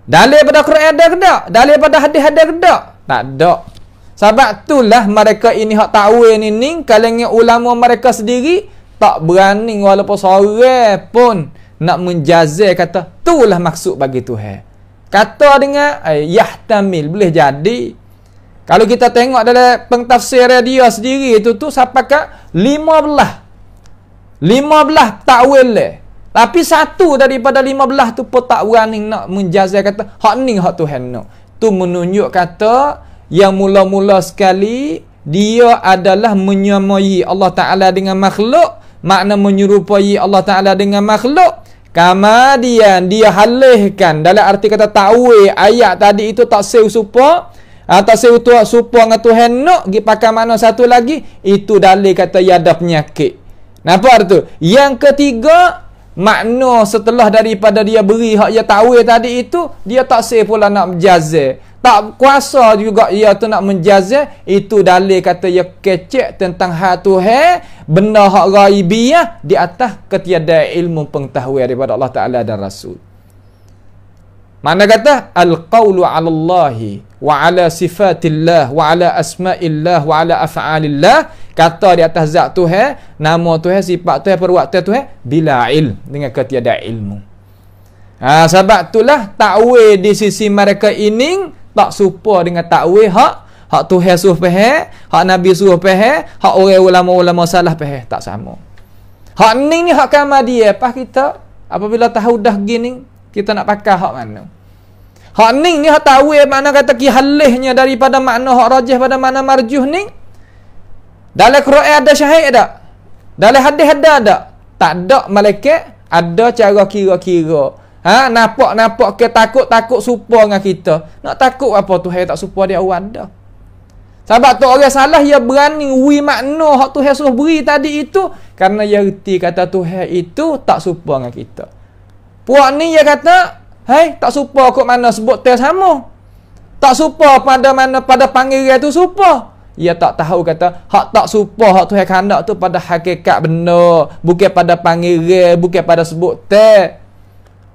Speaker 1: Dalil pada Quran ada ke tak? Dalil pada hadis ada ke tak? Tak ada. Sebab itulah mereka ini hak tahu ini ni kalangan ulama mereka sendiri tak berani walaupun seorang pun nak menjazir kata itulah maksud bagi Tuhan. Kata dengan eh, yahtamil boleh jadi. Kalau kita tengok dalam pentafsir dia sendiri itu tu sampai ke 15. 15 takwil le. Tapi satu daripada lima belah tu pun tak berani nak menjazah kata hak ni hak Tuhan nak. Tu menunjuk kata yang mula-mula sekali dia adalah menyamai Allah Ta'ala dengan makhluk. Makna menyerupai Allah Ta'ala dengan makhluk. Kemudian dia halihkan dalam arti kata ta'wih ayat tadi itu tak sewa supa. Atau ah, sewa tuak supa dengan Tuhan nak. Gipakan mana satu lagi. Itu dalil kata ya ada penyakit. Nampak tu? Yang ketiga, Makna setelah daripada dia beri hak dia tawil tadi itu, dia tak sah pula nak menjaza. Tak kuasa juga ia tu nak menjaza. Itu dalil kata ia kecek tentang hal tu benda hak raibiyah di atas ketiada ilmu pengetahuan daripada Allah Ta'ala dan Rasul. Mana kata? al qaulu ala Allah, wa ala sifatillah wa ala asma'illah wa ala af'alillah kata di atas zat Tuhan, nama Tuhan, sifat Tuhan, perbuatan Tuhan bila il, dengan ketiada ilmu. Ha, sebab itulah takwil di sisi mereka ini tak serupa dengan takwil hak hak Tuhan suruh pehe, hak Nabi suruh pehe, hak orang ulama-ulama salah pehe, tak sama. Hak ni ni hak kama dia apa kita apabila tahu dah gini kita nak pakai hak mana? Hak ni ni hak tahu mana kata ki halihnya daripada makna hak rajih pada mana marjuh ni dalam Quran ada syahid ada? Dalam hadis ada ada? Tak ada malaikat ada cara kira-kira. Ha nampak-nampak ke takut-takut serupa dengan kita. Nak takut apa Tuhan tak serupa dia awal ada. Sebab tu orang salah ia berani Wui makna hak Tuhan suruh beri tadi itu kerana ia reti kata Tuhan itu tak serupa dengan kita. Puak ni ia kata, "Hai, hey, tak serupa kok mana sebut tel sama." Tak serupa pada mana pada panggilan tu serupa ia tak tahu kata hak tak supa hak tu hak tu pada hakikat benar. bukan pada panggil bukan pada sebut teh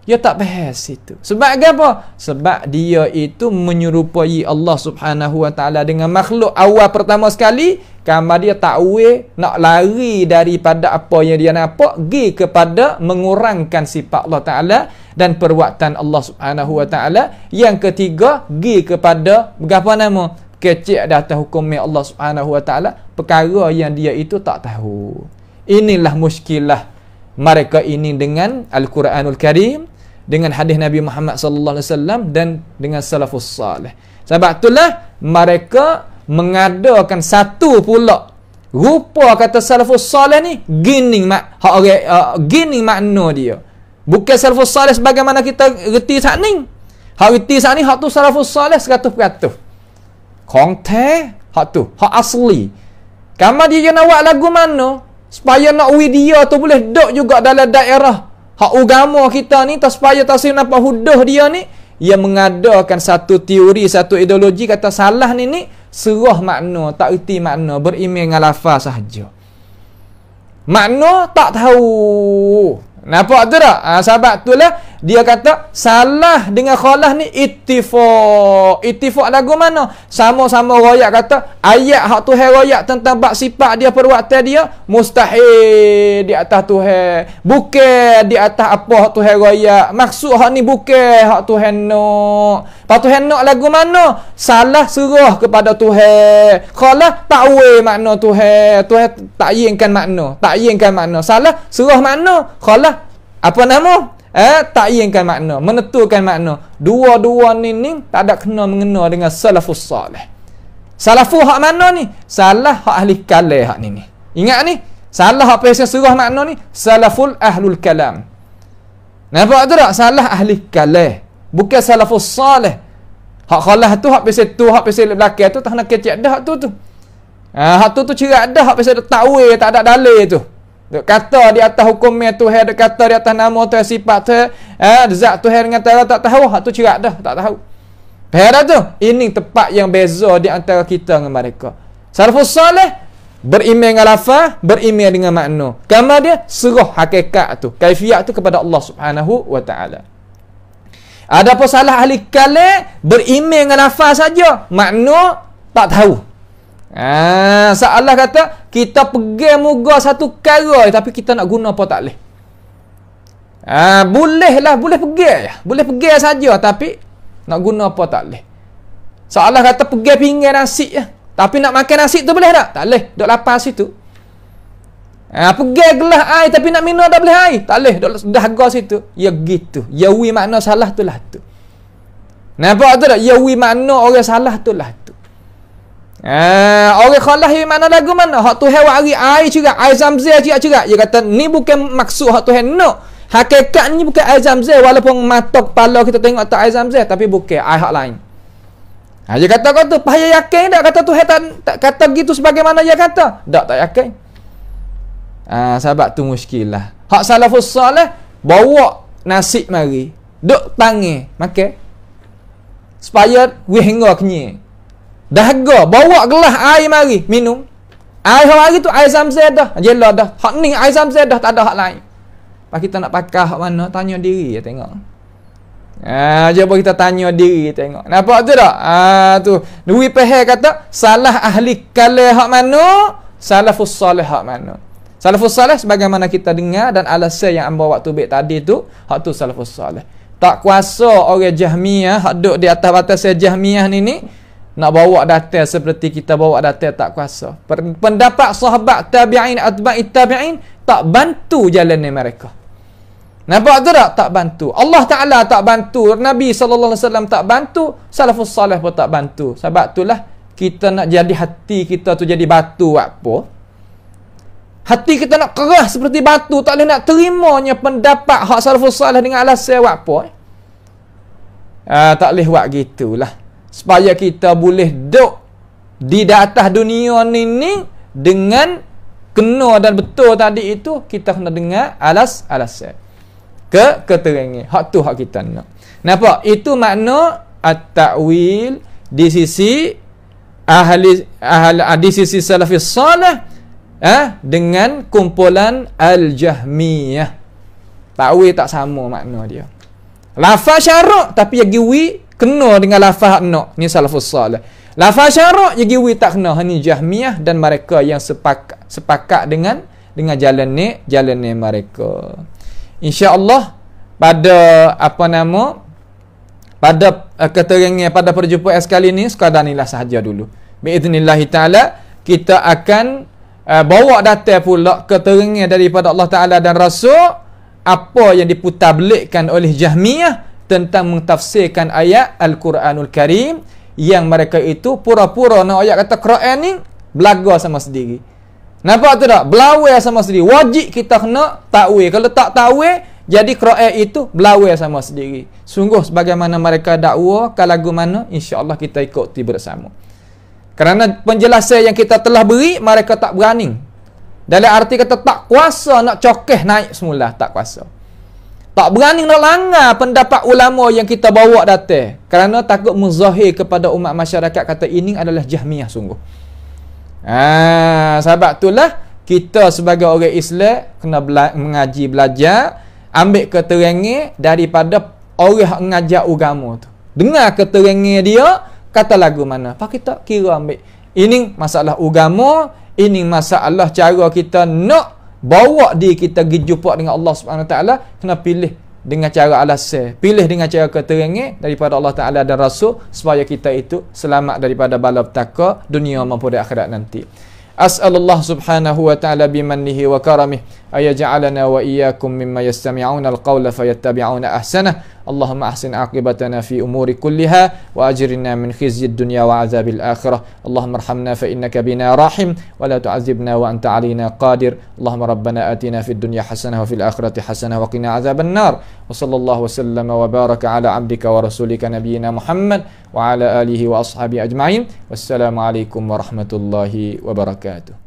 Speaker 1: ia tak bahas itu sebab apa sebab dia itu menyerupai Allah Subhanahu wa taala dengan makhluk awal pertama sekali kamar dia tak we nak lari daripada apa yang dia nampak pergi kepada mengurangkan sifat Allah taala dan perbuatan Allah Subhanahu wa taala yang ketiga pergi kepada apa nama kecil di atas hukum Allah Subhanahu Wa Taala perkara yang dia itu tak tahu. Inilah muskilah mereka ini dengan Al-Quranul Karim, dengan hadis Nabi Muhammad sallallahu alaihi wasallam dan dengan salafus salih. Sebab itulah mereka mengadakan satu pula rupa kata salafus salih ni gini mak hak uh, eh, gini makna dia. Bukan salafus salih sebagaimana kita reti saat ni. Hak reti saat ni hak tu salafus salih Kong teh Hak tu Hak asli Kamu dia nak buat lagu mana Supaya nak ui dia tu boleh duduk juga dalam daerah Hak agama kita ni tak Supaya tak sering nampak hudah dia ni Ia mengadakan satu teori Satu ideologi kata salah ni ni Serah makna Tak erti makna Berimil dengan lafaz sahaja Makna tak tahu Nampak tu tak? Ha, sahabat tu lah dia kata salah dengan khalas ni ittifaq. Ittifaq lagu mana? Sama-sama royak kata ayat hak Tuhan royak tentang bab sifat dia perwaktu dia mustahil di atas Tuhan. Bukan di atas apa hak Tuhan royak. Maksud hak ni bukan hak Tuhan no, Pak Tuhan nak lagu mana? Salah serah kepada Tuhan. Khalas tak we makna Tuhan. Tuhan tak yingkan makna. Tak yingkan makna. Salah serah makna. Khalas apa nama? eh takyinkan makna menetukan makna dua-dua ni ni tak ada kena mengena dengan salafus salih salafu hak mana ni salah hak ahli kalam hak ni ni ingat ni salah hak yang serah makna ni salaful ahlul kalam nampak tu tak salah ahli kalam bukan salafus salih hak khalah tu hak pasal tu hak pasal belakang tu tak nak kecek dah hak tu tu ha, hak tu tu cerak dah hak pasal tak tahu tak ada dalil tu Duk kata di atas hukum mai Tuhan, duk kata di atas nama Tuhan sifat tu, eh zat tu dengan Tuhan tak tahu, hak tu cerak dah, tak tahu. Pada tu, ini tempat yang beza di antara kita dengan mereka. Salafus soleh beriman dengan lafaz, beriman dengan makna. Kamu dia serah hakikat tu, kaifiat tu kepada Allah Subhanahu wa taala. Adapun salah ahli kalam beriman dengan lafaz saja, makna tak tahu. Ah, ha, Allah kata kita pergi muga satu kara tapi kita nak guna apa tak boleh. Ah, ha, bolehlah, boleh pergi Boleh pergi saja tapi nak guna apa tak boleh. Allah kata pergi pinggir nasi ya. Tapi nak makan nasi tu boleh tak? Tak boleh. Dok lapar situ. Ah, pergi gelas air tapi nak minum tak boleh air. Tak boleh. Dok dahaga situ. Ya gitu. Ya wi makna salah tu lah tu. Nampak tu tak? Ya wi makna orang salah tu lah tu. Eh, orang khalah ini mana lagu mana? Hak tu hewan hari air juga. Air zamzir juga juga. Dia kata, ni bukan maksud hak tu nak. Hakikat ni bukan air zamzir. Walaupun matok pala kita tengok tak air zamzir. Tapi bukan air hak lain. Ha, dia kata kau tu, payah yakin tak kata tu tak, tak, kata gitu sebagaimana dia kata? Tak, tak yakin. Ha, sahabat tu muskil lah. Hak salafus salih, bawa nasi mari. Duk tangi, makan. Supaya we hingga kenyik. Dahga bawa gelas air mari minum. Air hari tu air samsa dah. Jela dah. Hak ni air samsa dah tak ada hak lain. Pak kita nak pakai hak mana? Tanya diri ya tengok. Ah, ha, jawab kita tanya diri tengok. Nampak tu tak? ha, tu. Dewi Pehe kata salah ahli kala hak mana? Salafus salih hak mana? Salafus salih sebagaimana kita dengar dan alasan yang ambo waktu baik tadi tu, hak tu salafus salih. Tak kuasa orang Jahmiyah hak duk di atas batas Jahmiyah ni ni nak bawa datang seperti kita bawa datang tak kuasa. Pendapat sahabat tabi'in atba'i tabi'in tak bantu jalannya mereka. Nampak tu tak? Tak bantu. Allah Ta'ala tak bantu. Nabi SAW tak bantu. Salafus Salih pun tak bantu. Sebab itulah kita nak jadi hati kita tu jadi batu apa. Hati kita nak keras seperti batu. Tak boleh nak terimanya pendapat hak Salafus Salih dengan alasnya apa. Uh, tak boleh buat gitulah supaya kita boleh duduk di atas dunia ni, ni dengan kena dan betul tadi itu kita kena dengar alas alasan ke keterangan hak tu hak kita nak Nampak itu makna at-ta'wil di sisi ahli ahli ah, di sisi salafi salih eh, dengan kumpulan al-jahmiyah ta'wil tak sama makna dia lafaz syarak tapi yang giwi kena dengan lafaz nak ni salafus salih lafaz syarak je gi tak kena ha, ni jahmiyah dan mereka yang sepakat sepakat dengan dengan jalan ni jalan ni mereka insyaallah pada apa nama pada uh, keterangan pada perjumpaan sekali ni sekadar inilah sahaja dulu باذنillah taala kita akan uh, bawa data pula keterangan daripada Allah taala dan rasul apa yang diputarbelikkan oleh jahmiyah tentang mentafsirkan ayat Al-Quranul Karim yang mereka itu pura-pura nak ayat kata Quran ni belaga sama sendiri. Nampak tu tak? Belawai sama sendiri. Wajib kita kena takwil. Kalau tak takwil, jadi Quran itu belawai sama sendiri. Sungguh sebagaimana mereka dakwa, kalau mana insya-Allah kita ikuti bersama. Kerana penjelasan yang kita telah beri, mereka tak berani. Dalam arti kata tak kuasa nak cokeh naik semula, tak kuasa. Tak berani nak langgar pendapat ulama yang kita bawa datang. Kerana takut muzahir kepada umat masyarakat kata ini adalah jahmiah sungguh. Ha, ah, sebab itulah kita sebagai orang Islam kena bela- mengaji belajar ambil keterangan daripada orang mengajar agama tu. Dengar keterangan dia kata lagu mana. Pak kita kira ambil. Ini masalah agama, ini masalah cara kita nak bawa diri kita pergi jumpa dengan Allah Subhanahu taala kena pilih dengan cara alasan pilih dengan cara keterangan daripada Allah taala dan rasul supaya kita itu selamat daripada bala petaka dunia maupun akhirat nanti as'alullah subhanahu wa taala bimanihi wa karamihi أن يجعلنا وإياكم مما يستمعون القول فيتبعون أحسنه اللهم أحسن عاقبتنا في أمور كلها وأجرنا من خزي الدنيا وعذاب الآخرة اللهم ارحمنا فإنك بنا راحم ولا تعذبنا وأنت علينا قادر اللهم ربنا آتنا في الدنيا حسنة وفي الآخرة حسنة وقنا عذاب النار وصلى الله وسلم وبارك على عبدك ورسولك نبينا محمد وعلى آله وأصحابه أجمعين والسلام عليكم ورحمة الله وبركاته